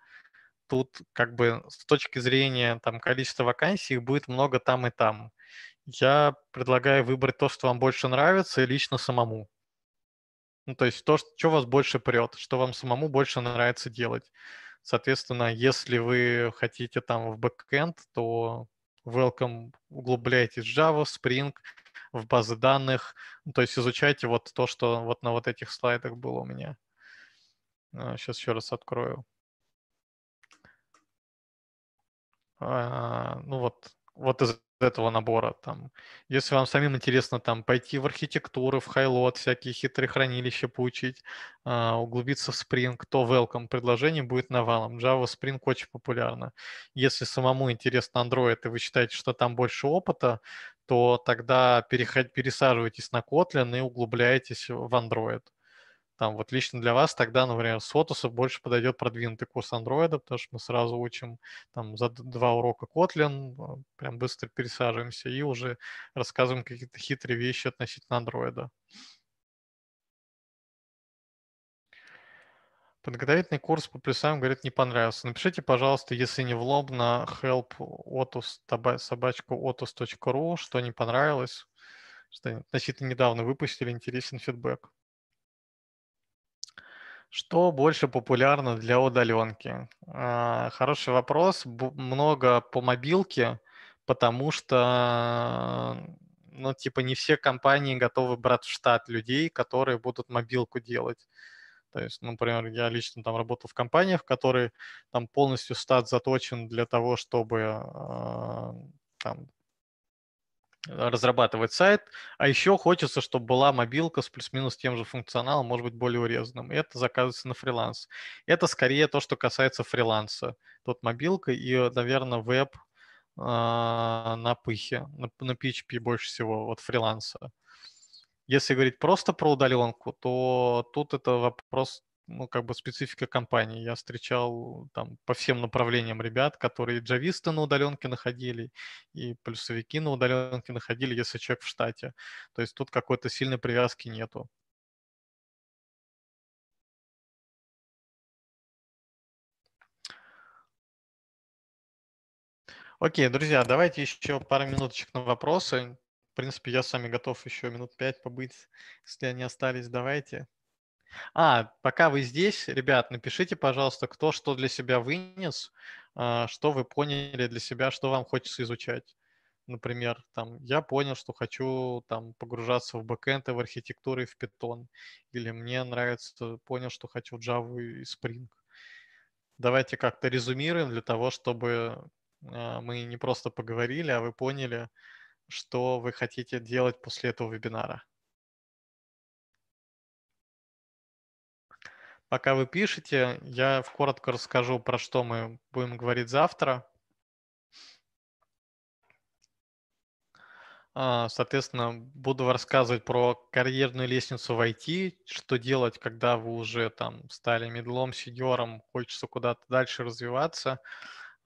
Тут как бы с точки зрения там, количества вакансий их будет много там и там я предлагаю выбрать то, что вам больше нравится, и лично самому. Ну, то есть то, что вас больше прет, что вам самому больше нравится делать. Соответственно, если вы хотите там в бэкэнд, то welcome, углубляйтесь в Java, Spring, в базы данных, ну, то есть изучайте вот то, что вот на вот этих слайдах было у меня. Сейчас а, еще раз открою. А, ну вот, вот из этого набора. Там, если вам самим интересно там, пойти в архитектуру, в хайлот, всякие хитрые хранилища поучить, а, углубиться в Spring, то welcome предложение будет навалом. Java Spring очень популярно. Если самому интересно Android и вы считаете, что там больше опыта, то тогда переход пересаживайтесь на Kotlin и углубляйтесь в Android. Там вот лично для вас тогда, например, с Otus больше подойдет продвинутый курс Андроида, потому что мы сразу учим там за два урока Kotlin, а, прям быстро пересаживаемся и уже рассказываем какие-то хитрые вещи относительно Андроида. Подготовительный курс по плюсам, говорит, не понравился. Напишите, пожалуйста, если не в лоб, на help otus, собачку otus.ru, что не понравилось, что относительно недавно выпустили, интересен фидбэк. Что больше популярно для удаленки? А, хороший вопрос. Много по мобилке, потому что, ну, типа, не все компании готовы брать в штат людей, которые будут мобилку делать. То есть, ну, например, я лично там работал в компаниях, в которой там полностью штат заточен для того, чтобы а, там разрабатывать сайт, а еще хочется, чтобы была мобилка с плюс-минус тем же функционалом, может быть, более урезанным. И Это заказывается на фриланс. Это скорее то, что касается фриланса. Тут мобилка и, наверное, веб э, на пыхе, на, на PHP больше всего Вот фриланса. Если говорить просто про удаленку, то тут это вопрос ну, как бы специфика компании. Я встречал там по всем направлениям ребят, которые джависты на удаленке находили, и плюсовики на удаленке находили, если человек в штате. То есть тут какой-то сильной привязки нету. Окей, друзья, давайте еще пару минуточек на вопросы. В принципе, я с вами готов еще минут пять побыть. Если они остались, давайте. А, пока вы здесь, ребят, напишите, пожалуйста, кто что для себя вынес, а, что вы поняли для себя, что вам хочется изучать. Например, там, я понял, что хочу там, погружаться в бэкэнд и в архитектуру и в питон, Или мне нравится, понял, что хочу Java и Spring. Давайте как-то резюмируем для того, чтобы а, мы не просто поговорили, а вы поняли, что вы хотите делать после этого вебинара. Пока вы пишете, я коротко расскажу, про что мы будем говорить завтра. А, соответственно, буду рассказывать про карьерную лестницу в IT, что делать, когда вы уже там стали медлом, сеньором, хочется куда-то дальше развиваться.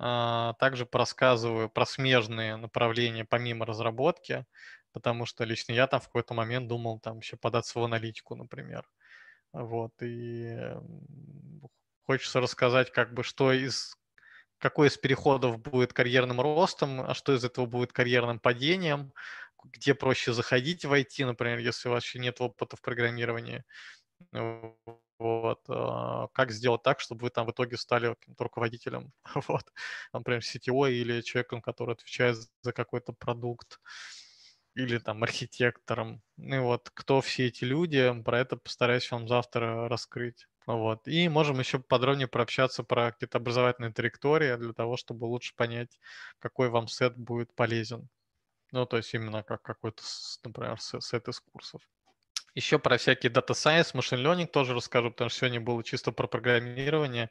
А, также рассказываю про смежные направления помимо разработки, потому что лично я там в какой-то момент думал там еще податься в аналитику, например. Вот, и хочется рассказать, как бы, что из, какой из переходов будет карьерным ростом, а что из этого будет карьерным падением, где проще заходить в IT, например, если у вас еще нет опыта в программировании. Ну, вот. А, как сделать так, чтобы вы там в итоге стали руководителем, вот, например, CTO или человеком, который отвечает за какой-то продукт. Uh, или там архитектором. И вот кто все эти люди, про это постараюсь вам завтра раскрыть. Вот. И можем еще подробнее прообщаться про какие-то образовательные траектории для того, чтобы лучше понять, какой вам сет будет полезен. Ну, то есть именно как какой-то, например, сет из курсов. Еще про всякие Data Science, Machine Learning тоже расскажу, потому что сегодня было чисто про программирование.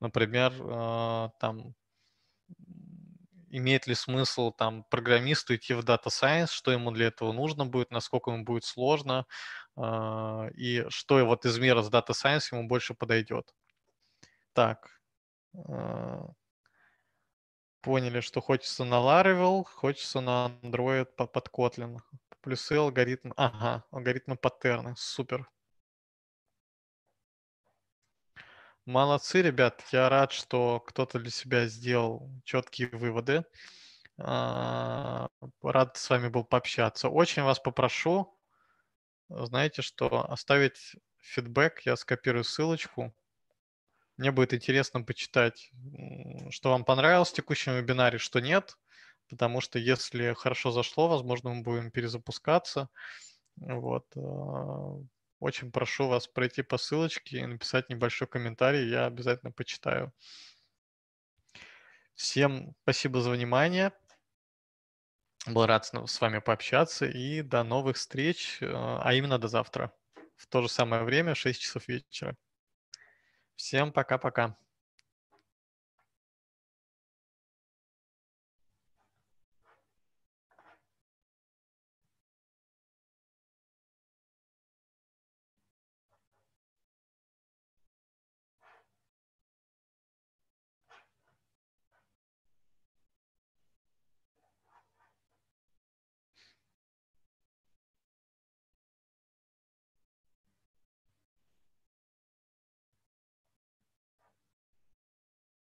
Например, э, там имеет ли смысл там программисту идти в Data Science, что ему для этого нужно будет, насколько ему будет сложно, а, и что вот из мира с Data Science ему больше подойдет. Так. А, поняли, что хочется на Laravel, хочется на Android под Kotlin. Плюсы алгоритм. Ага, алгоритмы паттерны. Супер. Молодцы, ребят. Я рад, что кто-то для себя сделал четкие выводы. А, рад с вами был пообщаться. Очень вас попрошу, знаете, что оставить фидбэк. Я скопирую ссылочку. Мне будет интересно почитать, что вам понравилось в текущем вебинаре, что нет. Потому что если хорошо зашло, возможно, мы будем перезапускаться. Вот. А, очень прошу вас пройти по ссылочке и написать небольшой комментарий, я обязательно почитаю. Всем спасибо за внимание. Был рад с вами пообщаться и до новых встреч, э, а именно до завтра. В то же самое время, 6 часов вечера. Всем пока-пока.